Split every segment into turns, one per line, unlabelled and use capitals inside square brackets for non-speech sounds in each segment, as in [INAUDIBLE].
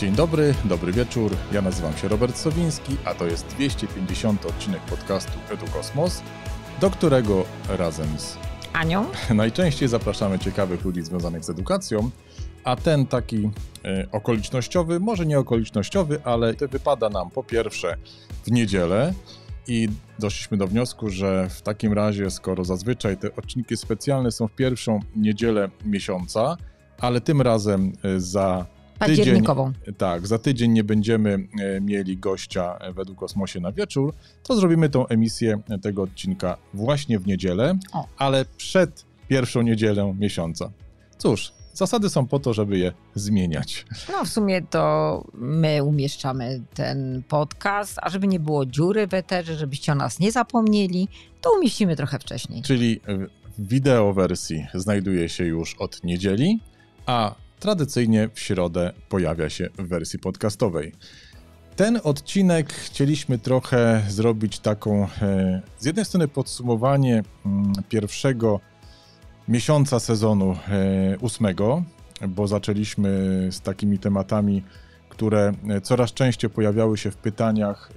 Dzień dobry, dobry wieczór. Ja nazywam się Robert Sowiński, a to jest 250 odcinek podcastu EduKosmos, do którego razem z Anią [LAUGHS] najczęściej zapraszamy ciekawych ludzi związanych z edukacją, a ten taki y, okolicznościowy, może nie okolicznościowy, ale wypada nam po pierwsze w niedzielę i doszliśmy do wniosku, że w takim razie, skoro zazwyczaj te odcinki specjalne są w pierwszą niedzielę miesiąca, ale tym razem e, za Październikową. Tydzień, tak, za tydzień nie będziemy e, mieli gościa e, według Kosmosie na wieczór, to zrobimy tą emisję e, tego odcinka właśnie w niedzielę, o. ale przed pierwszą niedzielę miesiąca. Cóż, Zasady są po to, żeby je zmieniać.
No w sumie to my umieszczamy ten podcast, a żeby nie było dziury w eterze, żebyście o nas nie zapomnieli, to umieścimy trochę wcześniej.
Czyli wideo wersji znajduje się już od niedzieli, a tradycyjnie w środę pojawia się w wersji podcastowej. Ten odcinek chcieliśmy trochę zrobić taką, e, z jednej strony podsumowanie mm, pierwszego miesiąca sezonu e, ósmego, bo zaczęliśmy z takimi tematami, które e, coraz częściej pojawiały się w pytaniach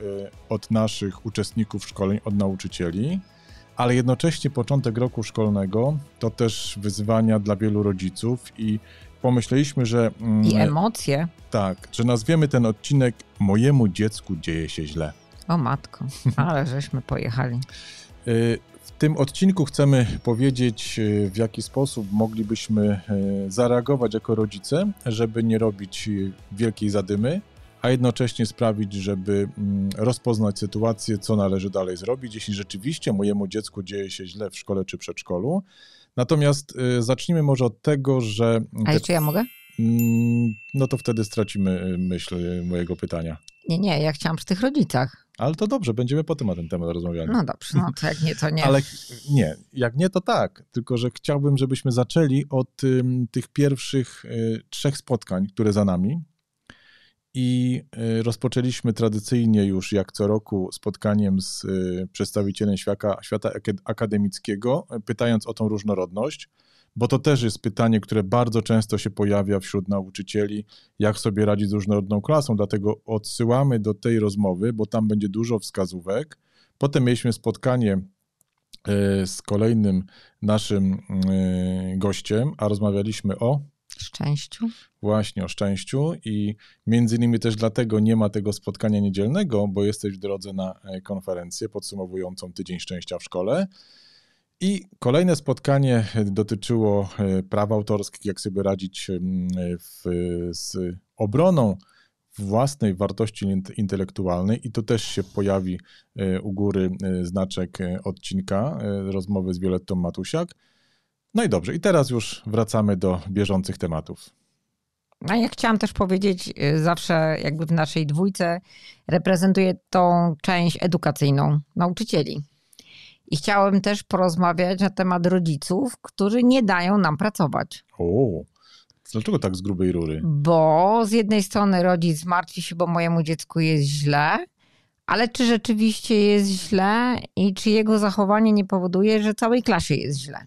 od naszych uczestników szkoleń, od nauczycieli, ale jednocześnie początek roku szkolnego to też wyzwania dla wielu rodziców i pomyśleliśmy, że. Mm, I
emocje.
Tak, że nazwiemy ten odcinek Mojemu dziecku dzieje się źle.
O matko, ale [LAUGHS] żeśmy pojechali.
Y, w tym odcinku chcemy powiedzieć, y, w jaki sposób moglibyśmy y, zareagować jako rodzice, żeby nie robić wielkiej zadymy, a jednocześnie sprawić, żeby mm, rozpoznać sytuację, co należy dalej zrobić, jeśli rzeczywiście mojemu dziecku dzieje się źle w szkole czy przedszkolu. Natomiast y, zacznijmy może od tego, że. A jeszcze czy ja mogę? Mm, no to wtedy stracimy y, myśl y, mojego pytania. Nie, nie, ja chciałam przy tych rodzicach. Ale to dobrze, będziemy potem o ten temat rozmawiali. No dobrze, no
to jak nie, to nie. [LAUGHS] Ale
nie, jak nie, to tak. Tylko, że chciałbym, żebyśmy zaczęli od tych pierwszych trzech spotkań, które za nami, i y, rozpoczęliśmy tradycyjnie już jak co roku spotkaniem z y, przedstawicielem świata, świata akademickiego, pytając o tą różnorodność, bo to też jest pytanie, które bardzo często się pojawia wśród nauczycieli, jak sobie radzić z różnorodną klasą. Dlatego odsyłamy do tej rozmowy, bo tam będzie dużo wskazówek. Potem mieliśmy spotkanie y, z kolejnym naszym gościem, a rozmawialiśmy o Szczęściu. Właśnie o szczęściu i między innymi też dlatego nie ma tego spotkania niedzielnego, bo jesteś w drodze na e, konferencję podsumowującą tydzień szczęścia w szkole. I kolejne spotkanie e, dotyczyło e, praw autorskich, jak sobie radzić w, z obroną własnej wartości intelektualnej i to też się pojawi u góry znaczek odcinka rozmowy z Violettą Matusiak. No i dobrze, i teraz już wracamy do bieżących tematów.
A ja chciałam też powiedzieć, y, zawsze jakby w naszej dwójce reprezentuję tą część edukacyjną nauczycieli. I chciałabym też porozmawiać na temat rodziców, którzy nie dają nam pracować.
O, dlaczego tak z grubej rury?
Bo z jednej strony rodzic martwi się, bo mojemu dziecku jest źle, ale czy rzeczywiście jest źle i czy jego zachowanie nie powoduje, że całej klasie jest źle?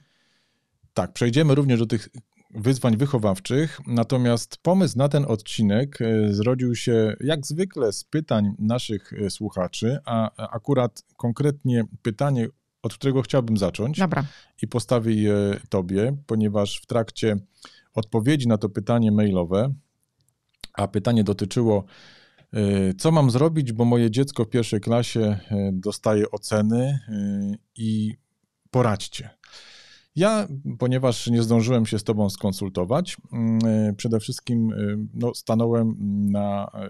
Tak, przejdziemy również do tych wyzwań wychowawczych. Natomiast pomysł na ten odcinek e, zrodził się jak zwykle z pytań naszych e, słuchaczy, a e, akurat konkretnie pytanie, od którego chciałbym zacząć. Dobra. I postawię je tobie, ponieważ w trakcie odpowiedzi na to pytanie mailowe, a pytanie dotyczyło co mam zrobić, bo moje dziecko w pierwszej klasie dostaje oceny i poradźcie. Ja, ponieważ nie zdążyłem się z Tobą skonsultować, mm, e, przede wszystkim e, no, stanąłem na. E,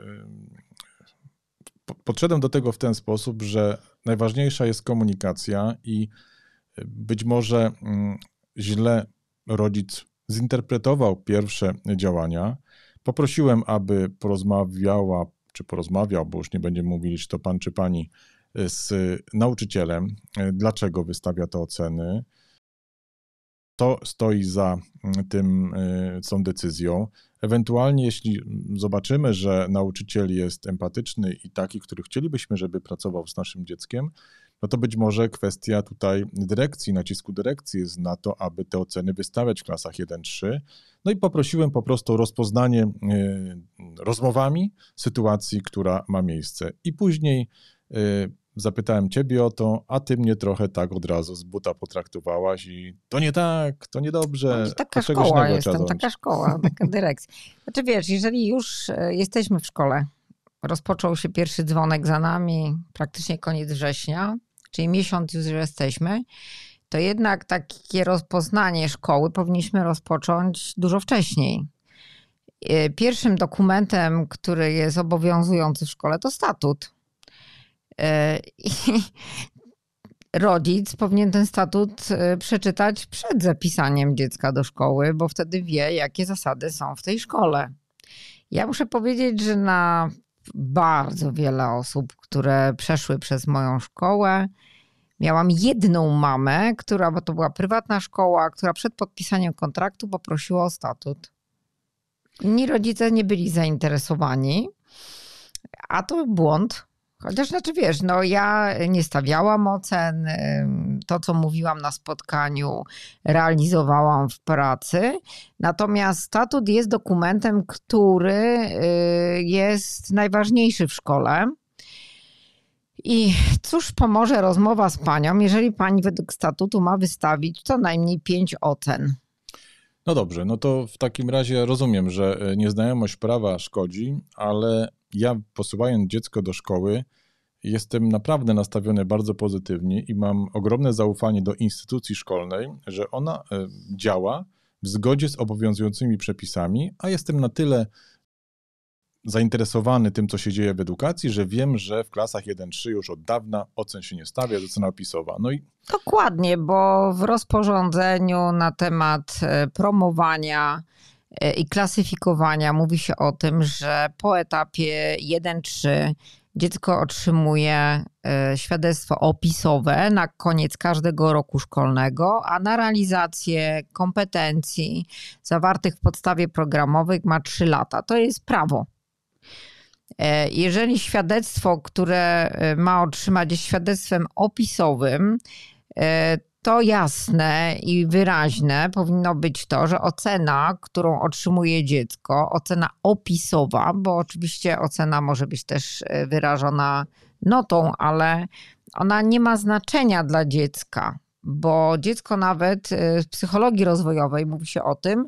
podszedłem do tego w ten sposób, że najważniejsza jest komunikacja i być może mm, źle rodzic zinterpretował pierwsze działania. Poprosiłem, aby porozmawiała, czy porozmawiał, bo już nie będziemy mówili, czy to pan, czy pani, z nauczycielem, dlaczego wystawia te oceny to stoi za mm, tym, y, tą decyzją. Ewentualnie, jeśli zobaczymy, że nauczyciel jest empatyczny i taki, który chcielibyśmy, żeby pracował z naszym dzieckiem, no to być może kwestia tutaj dyrekcji, nacisku dyrekcji jest na to, aby te oceny wystawiać w klasach 1-3. No i poprosiłem po prostu o rozpoznanie y, rozmowami sytuacji, która ma miejsce. I później y, Zapytałem ciebie o to, a ty mnie trochę tak od razu z buta potraktowałaś i to nie tak, to niedobrze. To taka szkoła, jestem taka
szkoła, taka [LAUGHS] dyrekcja. Znaczy wiesz, jeżeli już e, jesteśmy w szkole, rozpoczął się pierwszy dzwonek za nami, praktycznie koniec września, czyli miesiąc już jesteśmy, to jednak takie rozpoznanie szkoły powinniśmy rozpocząć dużo wcześniej. E, pierwszym dokumentem, który jest obowiązujący w szkole, to statut. E, I [LAUGHS] rodzic powinien ten statut e, przeczytać przed zapisaniem dziecka do szkoły, bo wtedy wie, jakie zasady są w tej szkole. Ja muszę powiedzieć, że na bardzo wiele osób, które przeszły przez moją szkołę, miałam jedną mamę, która, bo to była prywatna szkoła, która przed podpisaniem kontraktu poprosiła o statut. Inni rodzice nie byli zainteresowani, a to błąd Chociaż znaczy wiesz, no ja nie stawiałam ocen, to co mówiłam na spotkaniu realizowałam w pracy, natomiast statut jest dokumentem, który y, jest najważniejszy w szkole. I cóż pomoże rozmowa z panią, jeżeli pani według statutu ma wystawić co najmniej pięć ocen?
No dobrze, no to w takim razie rozumiem, że y, nieznajomość prawa szkodzi, ale ja posyłając dziecko do szkoły, jestem naprawdę nastawiony bardzo pozytywnie i mam ogromne zaufanie do instytucji szkolnej, że ona e, działa w zgodzie z obowiązującymi przepisami, a jestem na tyle zainteresowany tym, co się dzieje w edukacji, że wiem, że w klasach 1-3 już od dawna ocen się nie stawia, ocena opisowa. No i...
Dokładnie, bo w rozporządzeniu na temat e, promowania E, i klasyfikowania mówi się o tym, że po etapie 1-3 dziecko otrzymuje e, świadectwo opisowe na koniec każdego roku szkolnego, a na realizację kompetencji zawartych w podstawie programowych ma 3 lata. To jest prawo. E, jeżeli świadectwo, które ma otrzymać, jest świadectwem opisowym, to jasne i wyraźne powinno być to, że ocena, którą otrzymuje dziecko, ocena opisowa, bo oczywiście ocena może być też e, wyrażona notą, ale ona nie ma znaczenia dla dziecka bo dziecko nawet y, w psychologii rozwojowej mówi się o tym,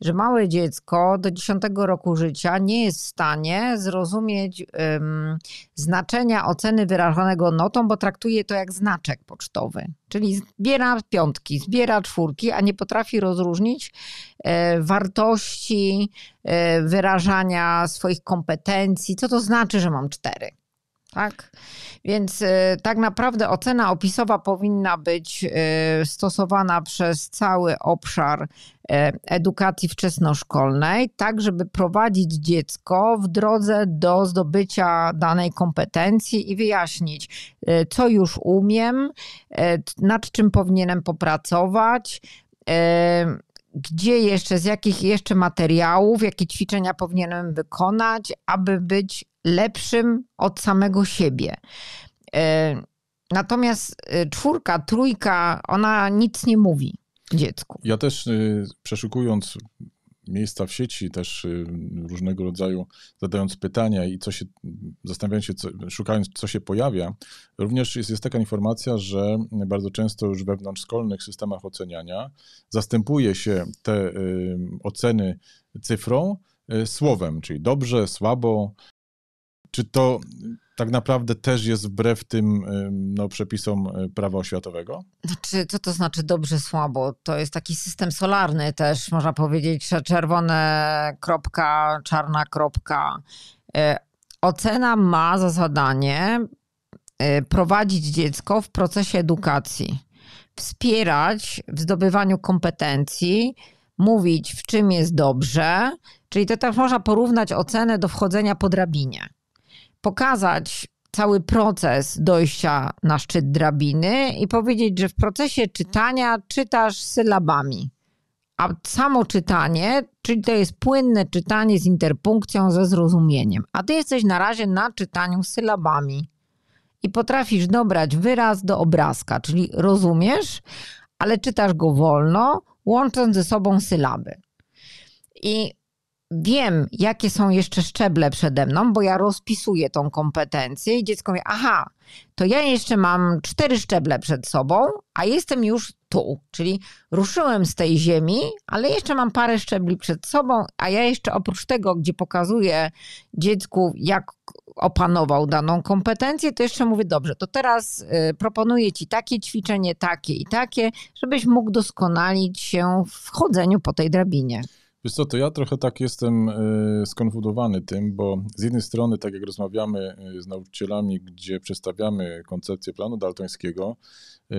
że małe dziecko do 10 roku życia nie jest w stanie zrozumieć um, znaczenia oceny wyrażonego notą, bo traktuje to jak znaczek pocztowy. Czyli zbiera piątki, zbiera czwórki, a nie potrafi rozróżnić e, wartości e, wyrażania swoich kompetencji, co to znaczy, że mam cztery. Tak? Więc y, tak naprawdę ocena opisowa powinna być y, stosowana przez cały obszar y, edukacji wczesnoszkolnej, tak żeby prowadzić dziecko w drodze do zdobycia danej kompetencji i wyjaśnić, co już umiem, nad czym powinienem popracować gdzie jeszcze, z jakich jeszcze materiałów, jakie ćwiczenia powinienem wykonać, aby być lepszym od samego siebie. E, natomiast e, czwórka, trójka, ona nic nie mówi
dziecku. Ja też y, przeszukując miejsca w sieci, też y, różnego rodzaju, zadając pytania i co się, zastanawiając się, co, szukając, co się pojawia. Również jest, jest taka informacja, że bardzo często już wewnątrz szkolnych systemach oceniania zastępuje się te y, oceny cyfrą y, słowem, czyli dobrze, słabo. Czy to tak naprawdę też jest wbrew tym y, no, przepisom y, prawa oświatowego?
Znaczy, co to znaczy dobrze, słabo? To jest taki system solarny też, można powiedzieć, że czerwone kropka, czarna kropka. Y, ocena ma za zadanie prowadzić dziecko w procesie edukacji, wspierać w zdobywaniu kompetencji, mówić w czym jest dobrze, czyli to też tak można porównać ocenę do wchodzenia po drabinie pokazać cały proces dojścia na szczyt drabiny i powiedzieć, że w procesie czytania czytasz sylabami. A samo czytanie, czyli to jest płynne czytanie z interpunkcją, ze zrozumieniem. A ty jesteś na razie na czytaniu sylabami i potrafisz dobrać wyraz do obrazka, czyli rozumiesz, ale czytasz go wolno, łącząc ze sobą sylaby. I wiem, jakie są jeszcze szczeble przede mną, bo ja rozpisuję tą kompetencję i dziecko mówi, aha, to ja jeszcze mam cztery szczeble przed sobą, a jestem już tu, czyli ruszyłem z tej ziemi, ale jeszcze mam parę szczebli przed sobą, a ja jeszcze oprócz tego, gdzie pokazuję dziecku, jak opanował daną kompetencję, to jeszcze mówię, dobrze, to teraz y, proponuję ci takie ćwiczenie, takie i takie, żebyś mógł doskonalić się w chodzeniu po tej drabinie.
Wiesz co, to ja trochę tak jestem e, skonfudowany tym, bo z jednej strony, tak jak rozmawiamy e, z nauczycielami, gdzie przedstawiamy koncepcję planu daltońskiego, e,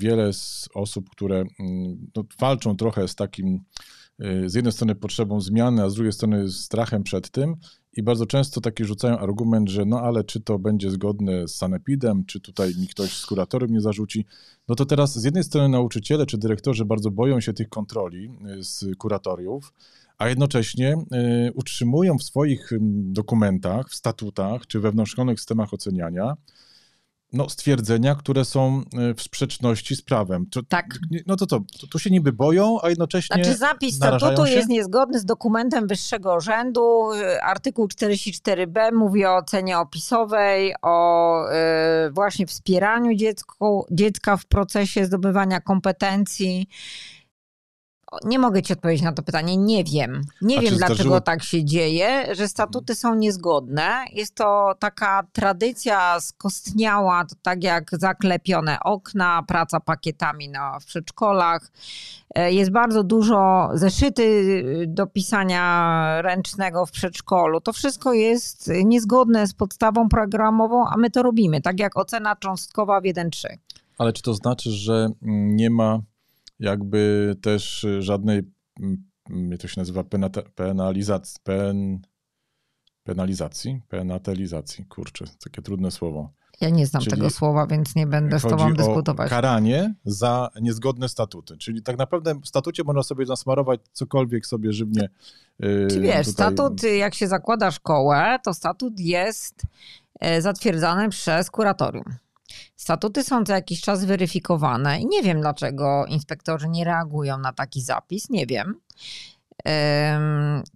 wiele z osób, które mm, no, walczą trochę z takim Y, z jednej strony potrzebą zmiany, a z drugiej strony strachem przed tym. I bardzo często taki rzucają argument, że no ale czy to będzie zgodne z sanepidem, czy tutaj mi ktoś z kuratorem nie zarzuci. No to teraz z jednej strony nauczyciele czy dyrektorzy bardzo boją się tych kontroli y, z kuratoriów, a jednocześnie y, utrzymują w swoich mm, dokumentach, w statutach czy wewnątrzszkolnych systemach oceniania no, stwierdzenia, które są y, w sprzeczności z prawem. To, tak. No to co, tu się niby boją, a jednocześnie. Znaczy zapis statutu jest
niezgodny z dokumentem wyższego rzędu. Y, artykuł 44b mówi o ocenie opisowej, o y, właśnie wspieraniu dziecku, dziecka w procesie zdobywania kompetencji. Nie mogę ci odpowiedzieć na to pytanie, nie wiem. Nie A wiem, dlaczego tak się dzieje, że statuty są niezgodne. Jest to taka tradycja skostniała, to tak jak zaklepione okna, praca pakietami na, w przedszkolach. E, jest bardzo dużo zeszyty y, do pisania ręcznego w przedszkolu. To wszystko jest niezgodne z podstawą programową, a my to robimy, tak jak ocena cząstkowa w 1.3.
Ale czy to znaczy, że mm, nie ma jakby też y, żadnej, mm, mm, jak to się nazywa, penalizacji, pen, penalizacji, penatelizacji, kurczę, takie trudne słowo. Ja nie znam czyli tego
słowa, więc nie będę z tobą dyskutować. O
karanie za niezgodne statuty. Czyli tak naprawdę w statucie można sobie zasmarować cokolwiek sobie żywnie. Yy, Czy wiesz, tutaj... statut,
y, jak się zakłada szkołę, to statut jest y, zatwierdzany przez kuratorium. Statuty są za jakiś czas weryfikowane i nie wiem, dlaczego inspektorzy nie reagują na taki zapis, nie wiem.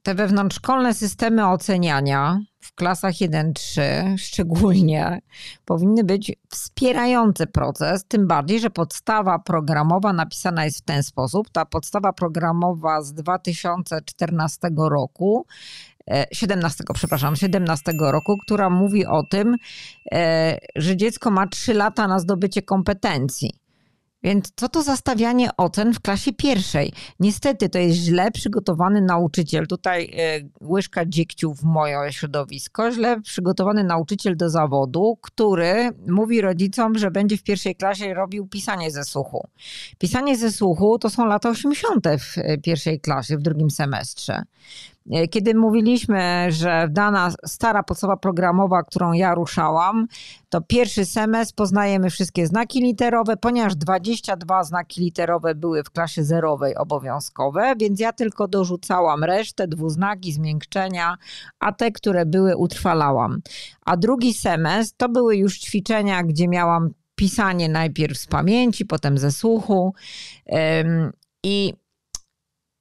Te wewnątrzszkolne systemy oceniania w klasach 1-3 szczególnie powinny być wspierające proces, tym bardziej, że podstawa programowa napisana jest w ten sposób. Ta podstawa programowa z 2014 roku 17, przepraszam, 17 roku, która mówi o tym, e, że dziecko ma 3 lata na zdobycie kompetencji. Więc co to zastawianie ocen w klasie pierwszej? Niestety to jest źle przygotowany nauczyciel. Tutaj e, łyżka dziegciu w moje środowisko. Źle przygotowany nauczyciel do zawodu, który mówi rodzicom, że będzie w pierwszej klasie robił pisanie ze słuchu. Pisanie ze słuchu to są lata 80. w e, pierwszej klasie, w drugim semestrze. E, kiedy mówiliśmy, że dana stara podstawa programowa, którą ja ruszałam, to pierwszy semestr poznajemy wszystkie znaki literowe, ponieważ 22 znaki literowe były w klasie zerowej obowiązkowe, więc ja tylko dorzucałam resztę, dwuznaki, zmiękczenia, a te, które były, utrwalałam. A drugi semestr to były już ćwiczenia, gdzie miałam pisanie najpierw z pamięci, potem ze słuchu. I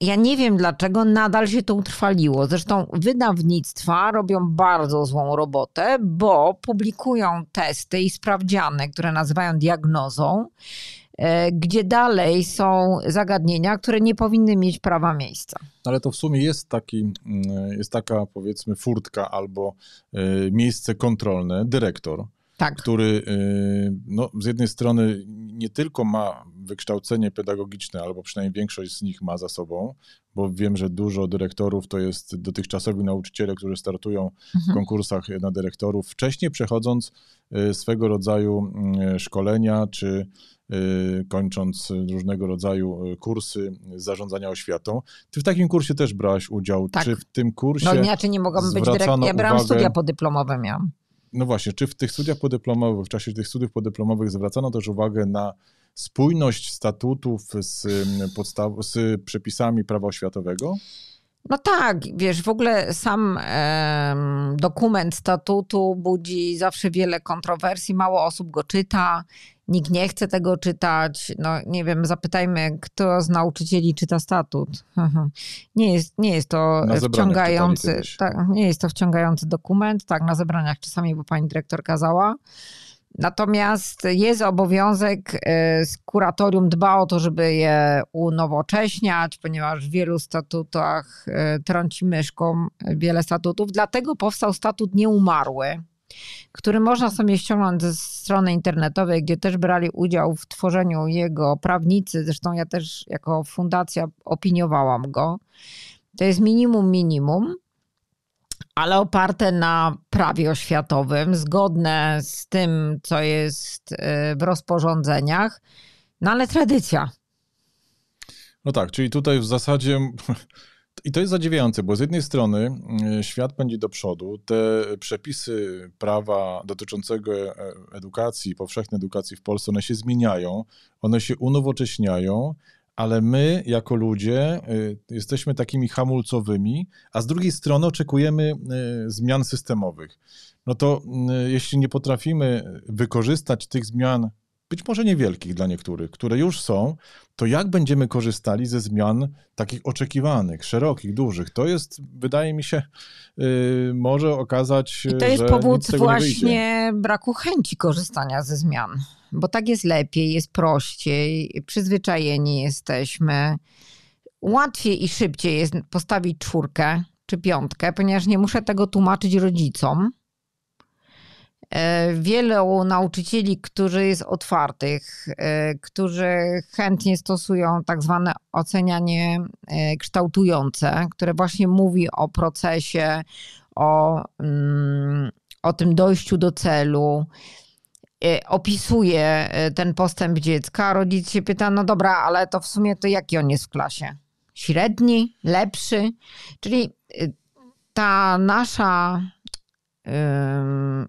ja nie wiem dlaczego nadal się to utrwaliło. Zresztą wydawnictwa robią bardzo złą robotę, bo publikują testy i sprawdziany, które nazywają diagnozą, e, gdzie dalej są zagadnienia, które nie powinny mieć prawa miejsca. No
ale to w sumie jest, taki, mm, jest taka powiedzmy furtka albo e, miejsce kontrolne, dyrektor tak. który y, no, z jednej strony nie tylko ma wykształcenie pedagogiczne, albo przynajmniej większość z nich ma za sobą, bo wiem, że dużo dyrektorów to jest dotychczasowi nauczyciele, którzy startują w mhm. konkursach na dyrektorów, wcześniej przechodząc y, swego rodzaju y, szkolenia czy kończąc różnego rodzaju kursy zarządzania oświatą. Ty w takim kursie też brałaś udział. Tak. Czy w tym no, kursie. No czy nie mogłam być dyrektorem. Ja brałam uwagę... studia
podyplomowe, miałam.
No właśnie, czy w tych studiach podyplomowych, w czasie tych studiów podyplomowych zwracano też uwagę na spójność statutów z, podstaw- z przepisami prawa oświatowego?
No tak, wiesz, w ogóle sam e, dokument statutu budzi zawsze wiele kontrowersji, mało osób go czyta nikt nie chce tego czytać. No nie wiem, zapytajmy, kto z nauczycieli czyta statut. [LAUGHS] Nie jest, nie jest to wciągający, tak, nie jest to wciągający dokument, tak, na zebraniach czasami, bo pani dyrektor kazała. Natomiast jest obowiązek y, z kuratorium dba o to, żeby je unowocześniać, ponieważ w wielu statutach y, trąci myszką wiele statutów. Dlatego powstał statut nieumarły który można sobie ściągnąć ze strony internetowej, gdzie też brali udział w tworzeniu jego prawnicy. Zresztą ja też jako fundacja opiniowałam go. To jest minimum minimum, ale oparte na prawie oświatowym, zgodne z tym, co jest y, w rozporządzeniach, no ale tradycja.
No tak, czyli tutaj w zasadzie i to jest zadziwiające, bo z jednej strony e, świat pędzi do przodu, te przepisy prawa dotyczącego e, edukacji, powszechnej edukacji w Polsce, one się zmieniają, one się unowocześniają, ale my jako ludzie e, jesteśmy takimi hamulcowymi, a z drugiej strony oczekujemy zmian systemowych. No to mm, jeśli nie potrafimy wykorzystać tych zmian być może niewielkich dla niektórych, które już są, to jak będziemy korzystali ze zmian takich oczekiwanych, szerokich, dużych? To jest, wydaje mi się, yy, może okazać się. To y, jest że powód właśnie
braku chęci korzystania ze zmian, bo tak jest lepiej, jest prościej, przyzwyczajeni jesteśmy. Łatwiej i szybciej jest postawić czwórkę czy piątkę, ponieważ nie muszę tego tłumaczyć rodzicom E, wielu nauczycieli, którzy jest otwartych, e, którzy chętnie stosują tak zwane ocenianie e, kształtujące, które właśnie mówi o procesie, o, mm, o tym dojściu do celu. Opisuje ten postęp dziecka. Rodzic się pyta: No dobra, ale to w sumie to jaki on jest w klasie? Średni, lepszy? Czyli ta nasza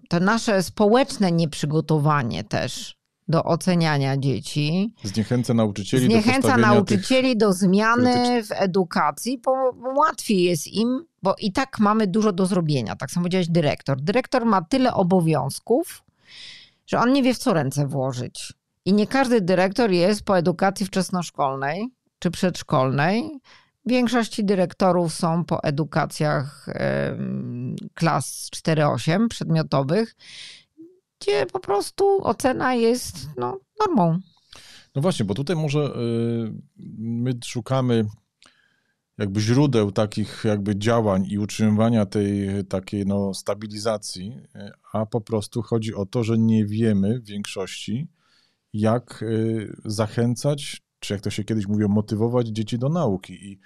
to nasze społeczne nieprzygotowanie też do oceniania dzieci.
Zniechęca nauczycieli Zniechęca do nauczycieli
do zmiany krytycznych. w edukacji, bo łatwiej jest im, bo i tak mamy dużo do zrobienia. Tak samo powiedziałeś dyrektor. Dyrektor ma tyle obowiązków, że on nie wie w co ręce włożyć. I nie każdy dyrektor jest po edukacji wczesnoszkolnej czy przedszkolnej Większości dyrektorów są po edukacjach klas 4-8 przedmiotowych, gdzie po prostu ocena jest no, normą.
No właśnie, bo tutaj może y, my szukamy jakby źródeł takich jakby działań i utrzymywania tej takiej no, stabilizacji, y, a po prostu chodzi o to, że nie wiemy w większości, jak y, zachęcać czy jak to się kiedyś mówiło, motywować dzieci do nauki. I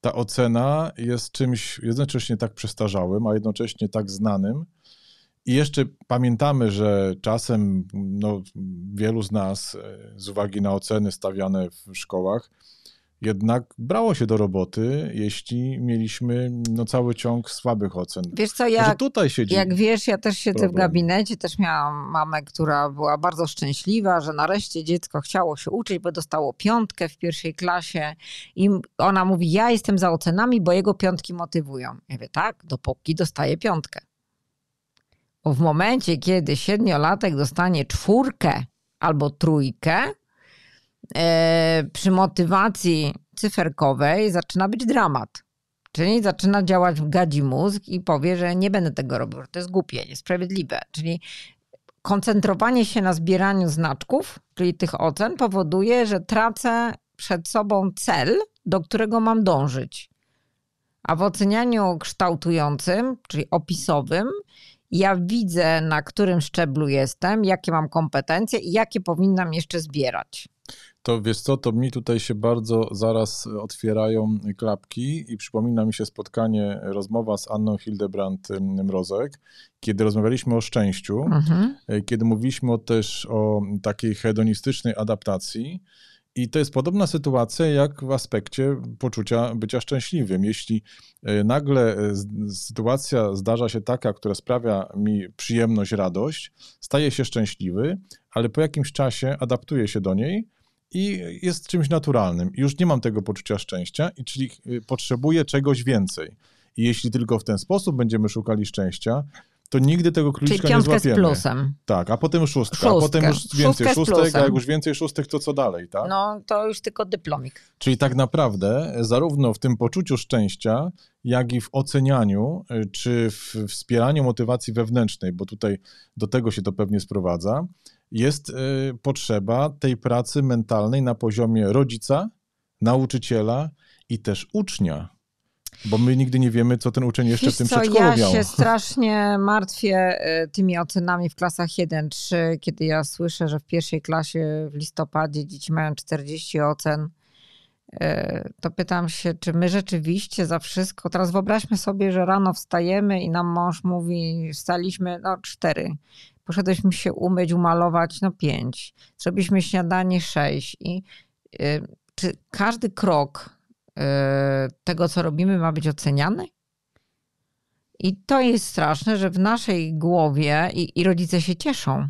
ta ocena jest czymś jednocześnie tak przestarzałym, a jednocześnie tak znanym. I jeszcze pamiętamy, że czasem no, wielu z nas e, z uwagi na oceny stawiane w szkołach jednak brało się do roboty, jeśli mieliśmy no, cały ciąg słabych ocen. Wiesz co, jak, tutaj siedzi jak
wiesz, ja też siedzę problem. w gabinecie, też miałam mamę, która była bardzo szczęśliwa, że nareszcie dziecko chciało się uczyć, bo dostało piątkę w pierwszej klasie i ona mówi, ja jestem za ocenami, bo jego piątki motywują. Ja mówię, tak, dopóki dostaje piątkę. Bo w momencie, kiedy siedmiolatek dostanie czwórkę albo trójkę, E, przy motywacji cyferkowej zaczyna być dramat. Czyli zaczyna działać gadzi mózg i powie, że nie będę tego robił, że to jest głupie, niesprawiedliwe. Czyli koncentrowanie się na zbieraniu znaczków, czyli tych ocen, powoduje, że tracę przed sobą cel, do którego mam dążyć. A w ocenianiu kształtującym, czyli opisowym, ja widzę, na którym szczeblu jestem, jakie mam kompetencje i jakie powinnam jeszcze zbierać
to wiesz co, to mi tutaj się bardzo zaraz otwierają klapki i przypomina mi się spotkanie, rozmowa z Anną Hildebrand y, Mrozek, kiedy rozmawialiśmy o szczęściu, mhm. Y, kiedy mówiliśmy też o takiej hedonistycznej adaptacji. I to jest podobna sytuacja jak w aspekcie poczucia bycia szczęśliwym. Jeśli y, nagle sytuacja zdarza się taka, która sprawia mi przyjemność, radość, staję się szczęśliwy, ale po jakimś czasie adaptuję się do niej i jest czymś naturalnym. Już nie mam tego poczucia szczęścia, i czyli y, potrzebuję czegoś więcej. I jeśli tylko w ten sposób będziemy szukali szczęścia, to nigdy tego króliczka Czyli nie złapiemy. z plusem. Tak, a potem szóstka, szóstka. a potem już więcej szóstek, a jak już więcej szóstek, to co dalej, tak?
No, to już tylko dyplomik.
Czyli tak naprawdę e, zarówno w tym poczuciu szczęścia, jak i w ocenianiu, e, czy w wspieraniu motywacji wewnętrznej, bo tutaj do tego się to pewnie sprowadza, jest y, potrzeba tej pracy mentalnej na poziomie rodzica, nauczyciela i też ucznia. Bo my nigdy nie wiemy, co ten uczeń jeszcze Wiesz w tym co, przedszkolu ja miał. Ja się
strasznie martwię y, tymi ocenami w klasach 1-3, kiedy ja słyszę, że w pierwszej klasie w listopadzie dzieci mają 40 ocen. Y, to pytam się, czy my rzeczywiście za wszystko. Teraz wyobraźmy sobie, że rano wstajemy i nam mąż mówi, staliśmy, no cztery poszedłyśmy się umyć, umalować, no pięć. Zrobiliśmy śniadanie, sześć. I y, czy każdy krok y, tego, co robimy, ma być oceniany? I to jest straszne, że w naszej głowie i, i rodzice się cieszą.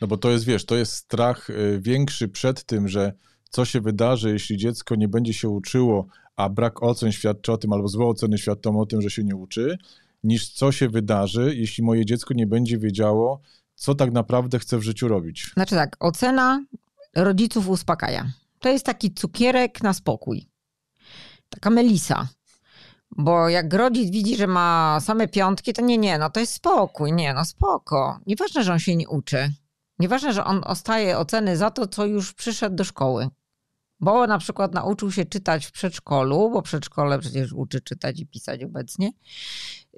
No bo to jest, wiesz, to jest strach y, większy przed tym, że co się wydarzy, jeśli dziecko nie będzie się uczyło, a brak ocen świadczy o tym, albo złe oceny świadczą o tym, że się nie uczy, niż co się wydarzy, jeśli moje dziecko nie będzie wiedziało, co tak naprawdę chce w życiu robić.
Znaczy tak, ocena rodziców uspokaja. To jest taki cukierek na spokój. Taka melisa. Bo jak rodzic widzi, że ma same piątki, to nie, nie, no to jest spokój, nie, no spoko. Nieważne, że on się nie uczy. Nieważne, że on ostaje oceny za to, co już przyszedł do szkoły bo na przykład nauczył się czytać w przedszkolu, bo przedszkole przecież uczy czytać i pisać obecnie.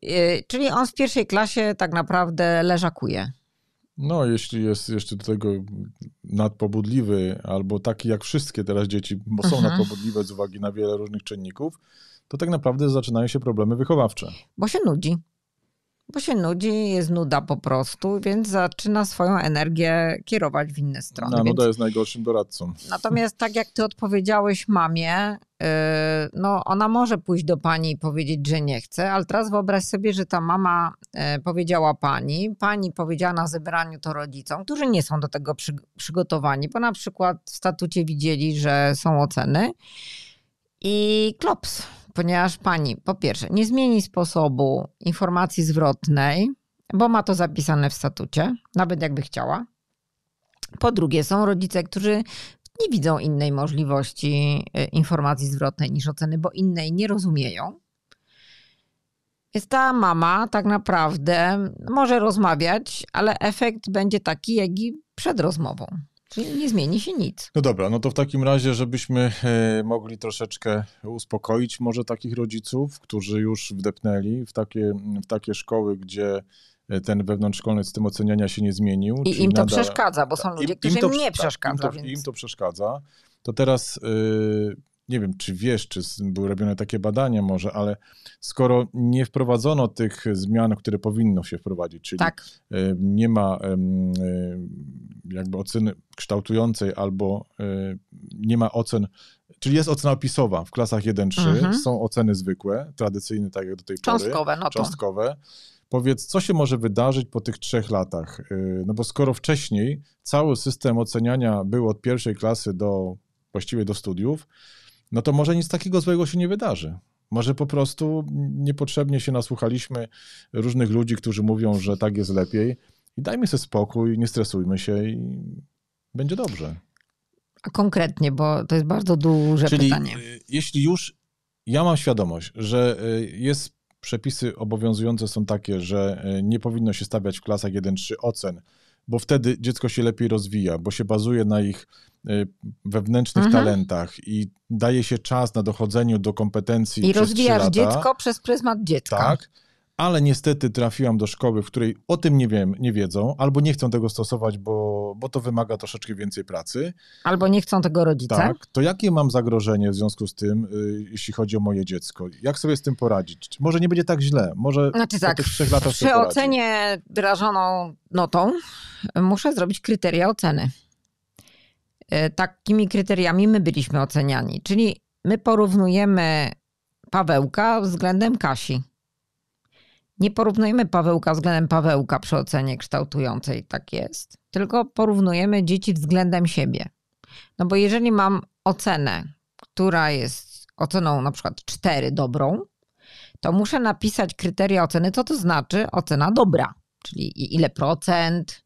Y, czyli on w pierwszej klasie tak naprawdę leżakuje.
No, jeśli jest jeszcze do tego nadpobudliwy, albo taki jak wszystkie teraz dzieci, bo są mhm. nadpobudliwe z uwagi na wiele różnych czynników, to tak naprawdę zaczynają się problemy wychowawcze.
Bo się nudzi bo się nudzi, jest nuda po prostu, więc zaczyna swoją energię kierować
w inne strony. No, nuda no, więc... jest najgorszym doradcą. Natomiast
tak jak ty odpowiedziałeś mamie, y, no ona może pójść do pani i powiedzieć, że nie chce, ale teraz wyobraź sobie, że ta mama y, powiedziała pani, pani powiedziała na zebraniu to rodzicom, którzy nie są do tego przy, przygotowani, bo na przykład w statucie widzieli, że są oceny i klops ponieważ pani po pierwsze nie zmieni sposobu informacji zwrotnej, bo ma to zapisane w statucie, nawet jakby chciała. Po drugie, są rodzice, którzy nie widzą innej możliwości e, informacji zwrotnej niż oceny, bo innej nie rozumieją. Więc ta mama tak naprawdę może rozmawiać, ale efekt będzie taki, jaki przed rozmową czyli nie, zmieni się nic.
No dobra, no to w takim razie, żebyśmy e, mogli troszeczkę uspokoić może takich rodziców, którzy już wdepnęli w takie, w takie szkoły, gdzie e, ten wewnątrzszkolny system oceniania się nie zmienił. I im to przeszkadza, bo są ludzie, którzy im, to, im nie przeszkadza. Tak, im, to, więc... im to przeszkadza. To teraz e, nie wiem, czy wiesz, czy były robione takie badania może, ale skoro nie wprowadzono tych zmian, które powinno się wprowadzić, czyli tak. E, nie ma e, jakby oceny kształtującej albo e, nie ma ocen, czyli jest ocena opisowa w klasach 1-3, mhm. są oceny zwykłe, tradycyjne, tak jak do tej cząstkowe, pory. No to. Cząstkowe. Powiedz, co się może wydarzyć po tych trzech latach? No bo skoro wcześniej cały system oceniania był od pierwszej klasy do właściwie do studiów, no to może nic takiego złego się nie wydarzy. Może po prostu niepotrzebnie się nasłuchaliśmy różnych ludzi, którzy mówią, że tak jest lepiej. I dajmy sobie spokój, nie stresujmy się i będzie dobrze.
A konkretnie, bo to jest bardzo duże Czyli, pytanie. Y,
y, jeśli już ja mam świadomość, że y, jest przepisy obowiązujące są takie, że nie powinno się stawiać w klasach 1-3 ocen bo wtedy dziecko się lepiej rozwija, bo się bazuje na ich e, wewnętrznych mhm. talentach i daje się czas na dochodzeniu do kompetencji. I rozwijasz lata. dziecko
przez pryzmat dziecka.
Tak ale niestety trafiłam do szkoły, w której o tym nie wiem, nie wiedzą, albo nie chcą tego stosować, bo, bo to wymaga troszeczkę więcej pracy. Albo nie chcą tego rodzice. Tak, to jakie mam zagrożenie w związku z tym, y, jeśli chodzi o moje dziecko? Jak sobie z tym poradzić? Może nie będzie tak źle, może znaczy tak, po tych trzech latach Przy
ocenie wyrażoną notą muszę zrobić kryteria oceny. Y, takimi kryteriami my byliśmy oceniani, czyli my porównujemy Pawełka względem Kasi nie porównujemy Pawełka względem Pawełka przy ocenie kształtującej, tak jest, tylko porównujemy dzieci względem siebie. No bo jeżeli mam ocenę, która jest oceną na przykład 4 dobrą, to muszę napisać kryteria oceny, co to znaczy ocena dobra, czyli ile procent,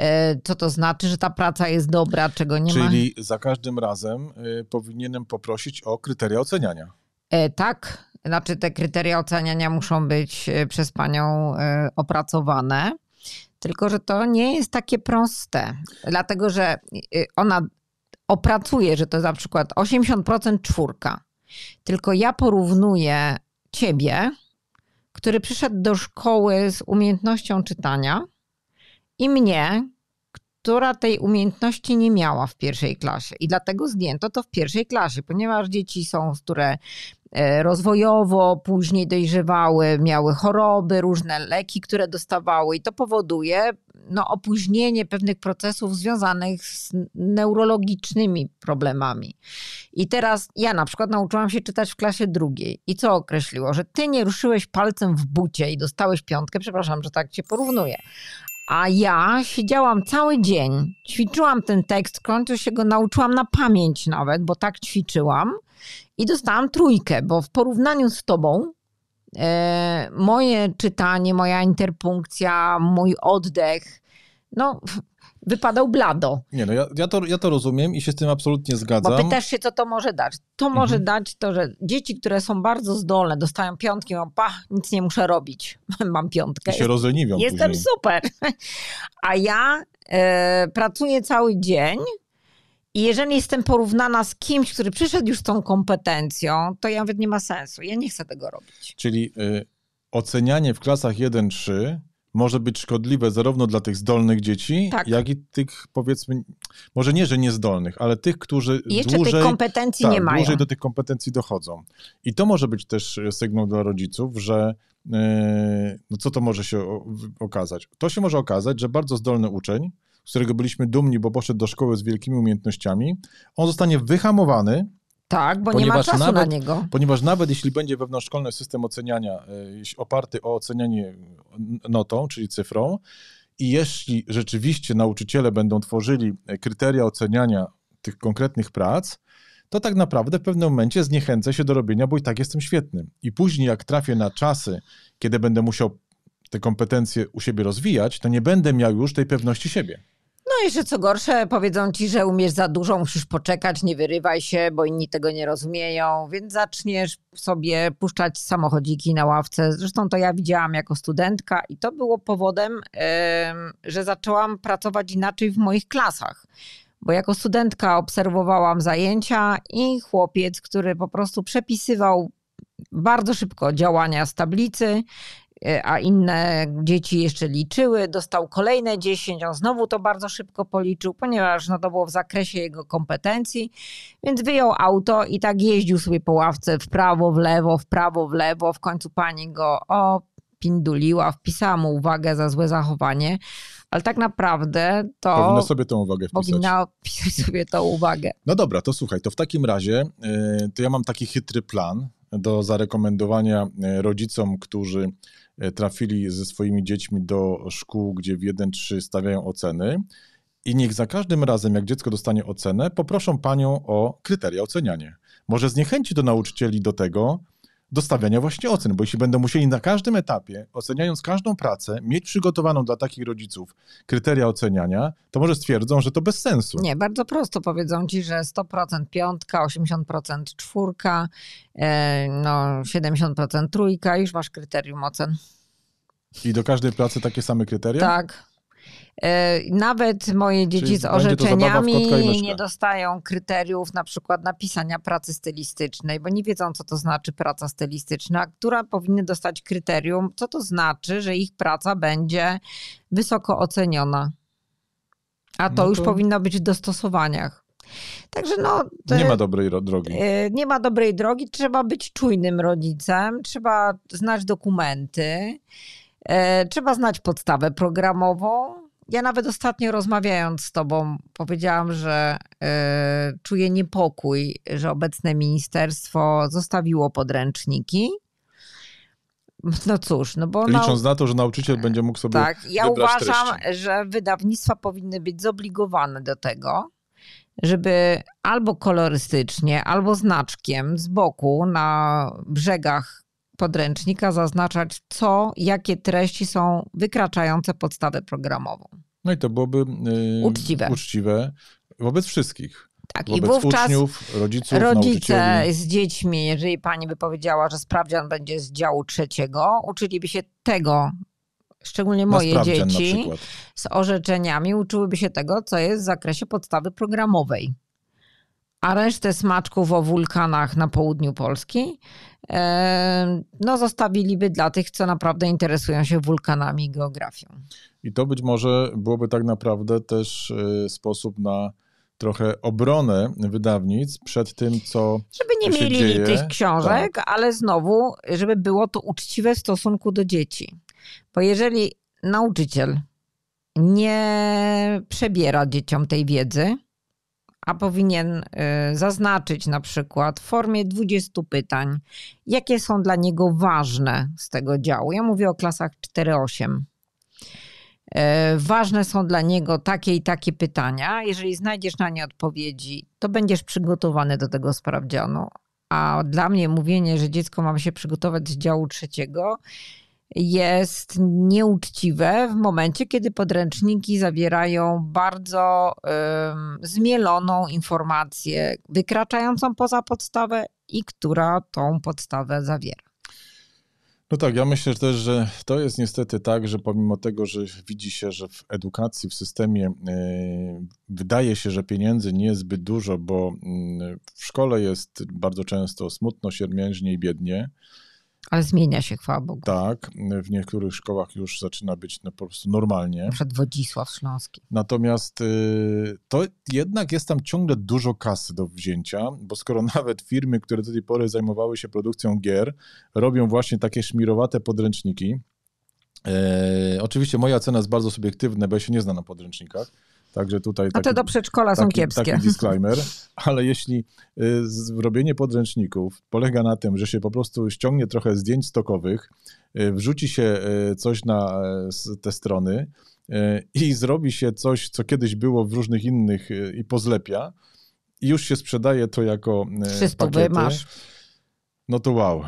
e, co to znaczy, że ta praca jest dobra, czego nie czyli ma. Czyli
za każdym razem e, powinienem poprosić o kryteria oceniania.
E, tak, znaczy te kryteria oceniania muszą być e, przez panią e, opracowane. Tylko, że to nie jest takie proste, dlatego że e, ona opracuje, że to jest na przykład 80% czwórka. Tylko ja porównuję ciebie, który przyszedł do szkoły z umiejętnością czytania, i mnie, która tej umiejętności nie miała w pierwszej klasie. I dlatego zdjęto to w pierwszej klasie, ponieważ dzieci są, które E, rozwojowo, później dojrzewały, miały choroby, różne leki, które dostawały, i to powoduje no, opóźnienie pewnych procesów związanych z neurologicznymi problemami. I teraz ja na przykład nauczyłam się czytać w klasie drugiej. I co określiło? Że ty nie ruszyłeś palcem w bucie i dostałeś piątkę, przepraszam, że tak cię porównuję. A ja siedziałam cały dzień, ćwiczyłam ten tekst, w się go nauczyłam na pamięć nawet, bo tak ćwiczyłam. I dostałam trójkę, bo w porównaniu z tobą e, moje czytanie, moja interpunkcja, mój oddech, no wypadał blado.
Nie, no ja, ja, to, ja to rozumiem i się z tym absolutnie zgadzam. Bo pytasz
się, co to może dać. To mhm. może dać to, że dzieci, które są bardzo zdolne, dostają piątki, mówią, pa, nic nie muszę robić, [LAUGHS] mam piątkę. I się rozleniwią Jestem później. super. [LAUGHS] A ja e, pracuję cały dzień, i jeżeli jestem porównana z kimś, który przyszedł już z tą kompetencją, to ja nawet nie ma sensu. Ja nie chcę tego robić.
Czyli y, ocenianie w klasach 1-3 może być szkodliwe zarówno dla tych zdolnych dzieci, tak. jak i tych powiedzmy, może nie, że niezdolnych, ale tych, którzy Jeszcze dłużej, kompetencji tak, nie mają. dłużej do tych kompetencji dochodzą. I to może być też y, sygnał dla rodziców, że y, no co to może się okazać? To się może okazać, że bardzo zdolny uczeń z którego byliśmy dumni, bo poszedł do szkoły z wielkimi umiejętnościami, on zostanie wyhamowany.
Tak, bo nie ma czasu nawet, na niego.
Ponieważ nawet jeśli będzie wewnątrzszkolny system oceniania e, oparty o ocenianie e, notą, czyli cyfrą, i jeśli rzeczywiście nauczyciele będą tworzyli e, kryteria oceniania tych konkretnych prac, to tak naprawdę w pewnym momencie zniechęcę się do robienia, bo i tak jestem świetny. I później, jak trafię na czasy, kiedy będę musiał te kompetencje u siebie rozwijać, to nie będę miał już tej pewności siebie
jeszcze no co gorsze, powiedzą ci, że umiesz za dużo, musisz poczekać, nie wyrywaj się, bo inni tego nie rozumieją, więc zaczniesz sobie puszczać samochodziki na ławce. Zresztą to ja widziałam jako studentka i to było powodem, że zaczęłam pracować inaczej w moich klasach bo jako studentka obserwowałam zajęcia i chłopiec, który po prostu przepisywał bardzo szybko działania z tablicy E, a inne dzieci jeszcze liczyły, dostał kolejne 10, on znowu to bardzo szybko policzył, ponieważ no to było w zakresie jego kompetencji, więc wyjął auto i tak jeździł sobie po ławce w prawo, w lewo, w prawo, w lewo, w końcu pani go opinduliła, wpisała mu uwagę za złe zachowanie, ale tak naprawdę to... Powinna sobie
tą uwagę wpisać.
Powinna wpisać sobie tą uwagę.
No dobra, to słuchaj, to w takim razie, y, to ja mam taki chytry plan, do zarekomendowania y, rodzicom, którzy E, trafili ze swoimi dziećmi do szkół, gdzie w 1-3 stawiają oceny. I niech za każdym razem, jak dziecko dostanie ocenę, poproszą panią o kryteria ocenianie. Może zniechęci do nauczycieli do tego, do stawiania właśnie ocen, bo jeśli będą musieli na każdym etapie, oceniając każdą pracę, mieć przygotowaną dla takich rodziców kryteria oceniania, to może stwierdzą, że to bez sensu. Nie,
bardzo prosto powiedzą ci, że 100% piątka, 80% czwórka, e, no 70% trójka, już masz kryterium ocen.
I do każdej pracy takie same kryteria? Tak. E, nawet moje dzieci Czyli z orzeczeniami nie
dostają kryteriów na przykład napisania pracy stylistycznej, bo nie wiedzą, co to znaczy praca stylistyczna, która powinny dostać kryterium, co to znaczy, że ich praca będzie wysoko oceniona. A to, no to... już powinno być w dostosowaniach.
Także no, nie ma dobrej drogi.
E, nie ma dobrej drogi. Trzeba być czujnym rodzicem, trzeba znać dokumenty, e, trzeba znać podstawę programową, ja nawet ostatnio rozmawiając z Tobą, powiedziałam, że y, czuję niepokój, że obecne ministerstwo zostawiło podręczniki. No cóż, no bo. Licząc
na to, że nauczyciel będzie mógł sobie. Tak, ja uważam, treści.
że wydawnictwa powinny być zobligowane do tego, żeby albo kolorystycznie, albo znaczkiem z boku na brzegach podręcznika zaznaczać, co, jakie treści są wykraczające podstawę programową.
No i to byłoby yy, uczciwe. uczciwe wobec wszystkich. Tak, wobec i wówczas uczniów, rodziców, rodzice
z dziećmi, jeżeli pani by powiedziała, że sprawdzian będzie z działu trzeciego, uczyliby się tego, szczególnie moje dzieci, z orzeczeniami, uczyłyby się tego, co jest w zakresie podstawy programowej a resztę smaczków o wulkanach na południu Polski e, no, zostawiliby dla tych, co naprawdę interesują się wulkanami i geografią.
I to być może byłoby tak naprawdę też e, sposób na trochę obronę wydawnic przed tym, co. Żeby nie mieli tych książek, tak.
ale znowu, żeby było to uczciwe w stosunku do dzieci. Bo jeżeli nauczyciel nie przebiera dzieciom tej wiedzy, a powinien y, zaznaczyć na przykład w formie 20 pytań, jakie są dla niego ważne z tego działu. Ja mówię o klasach 4-8. Y, ważne są dla niego takie i takie pytania. Jeżeli znajdziesz na nie odpowiedzi, to będziesz przygotowany do tego sprawdzianu. A dla mnie mówienie, że dziecko ma się przygotować z działu trzeciego, jest nieuczciwe w momencie, kiedy podręczniki zawierają bardzo zmieloną informację, wykraczającą poza podstawę i która tą podstawę zawiera.
No tak, ja myślę też, że to jest niestety tak, że pomimo tego, że widzi się, że w edukacji, w systemie e, wydaje się, że pieniędzy nie jest zbyt dużo, bo mm, w szkole jest bardzo często smutno, siermiężnie i biednie ale zmienia się, chwała Bogu. Tak, w niektórych szkołach już zaczyna być no, po prostu normalnie. Na przykład Wodzisław Śląski. Natomiast y, to jednak jest tam ciągle dużo kasy do wzięcia, bo skoro [LAUGHS] nawet firmy, które do tej pory zajmowały się produkcją gier, robią właśnie takie szmirowate podręczniki. E, oczywiście moja cena jest bardzo subiektywna, bo ja się nie znam na podręcznikach Także tutaj taki, A te do
przedszkola taki, są kiepskie. Taki disclaimer,
ale jeśli y, zrobienie podręczników polega na tym, że się po prostu ściągnie trochę zdjęć stokowych, y, wrzuci się y, coś na te strony i zrobi się coś, co kiedyś było w różnych innych i pozlepia, i już się sprzedaje to jako Trzy pakiety. masz. No to wow.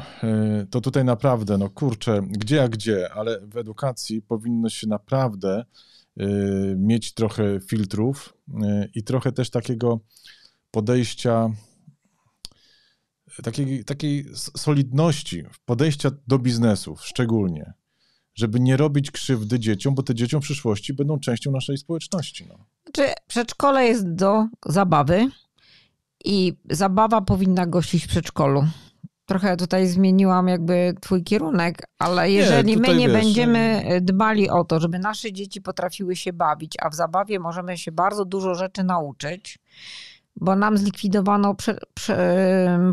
To tutaj naprawdę, no kurczę, gdzie a gdzie, ale w edukacji powinno się naprawdę Y, mieć trochę filtrów y, i trochę też takiego podejścia, takiej, takiej solidności, podejścia do biznesów szczególnie, żeby nie robić krzywdy dzieciom, bo te dzieciom w przyszłości będą częścią naszej społeczności. No.
Znaczy, przedszkole jest do zabawy i zabawa powinna gościć w przedszkolu trochę tutaj zmieniłam jakby twój kierunek, ale jeżeli nie, my nie wiesz, będziemy nie. E, dbali o to, żeby nasze dzieci potrafiły się bawić, a w zabawie możemy się bardzo dużo rzeczy nauczyć, bo nam zlikwidowano prze, prze,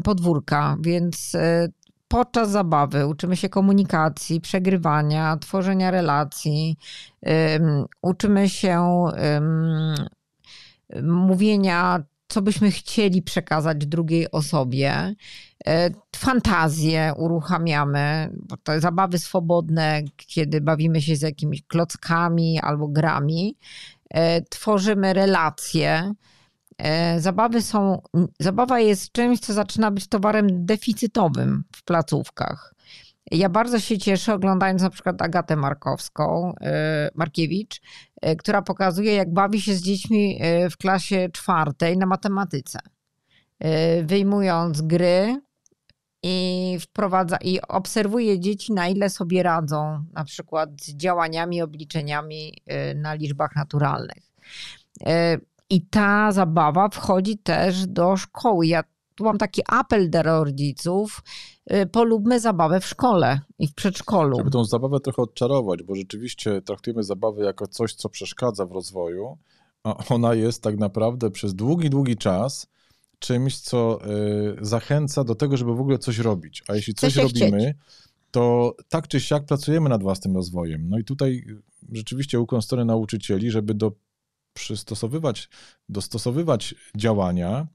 podwórka, więc e, podczas zabawy uczymy się komunikacji, przegrywania, tworzenia relacji, um, uczymy się um, mówienia co byśmy chcieli przekazać drugiej osobie. E, Fantazję uruchamiamy, bo to zabawy swobodne, kiedy bawimy się z jakimiś klockami albo grami. E, tworzymy relacje. E, zabawy są, zabawa jest czymś, co zaczyna być towarem deficytowym w placówkach. Ja bardzo się cieszę oglądając na przykład Agatę Markowską, Markiewicz, E, która pokazuje, jak bawi się z dziećmi e, w klasie czwartej na matematyce. E, wyjmując gry i wprowadza i obserwuje dzieci, na ile sobie radzą, na przykład z działaniami, obliczeniami na liczbach naturalnych. I ta zabawa wchodzi też do szkoły. Ja tu mam taki apel do rodziców, Y, polubmy zabawę w szkole
i w przedszkolu. Żeby tą zabawę trochę odczarować, bo rzeczywiście traktujemy zabawę jako coś, co przeszkadza w rozwoju, a ona jest tak naprawdę przez długi, długi czas czymś, co y, zachęca do tego, żeby w ogóle coś robić. A jeśli coś robimy, chcieć. to tak czy siak pracujemy nad własnym rozwojem. No i tutaj y, rzeczywiście ukłon strony nauczycieli, żeby do, przystosowywać, dostosowywać działania,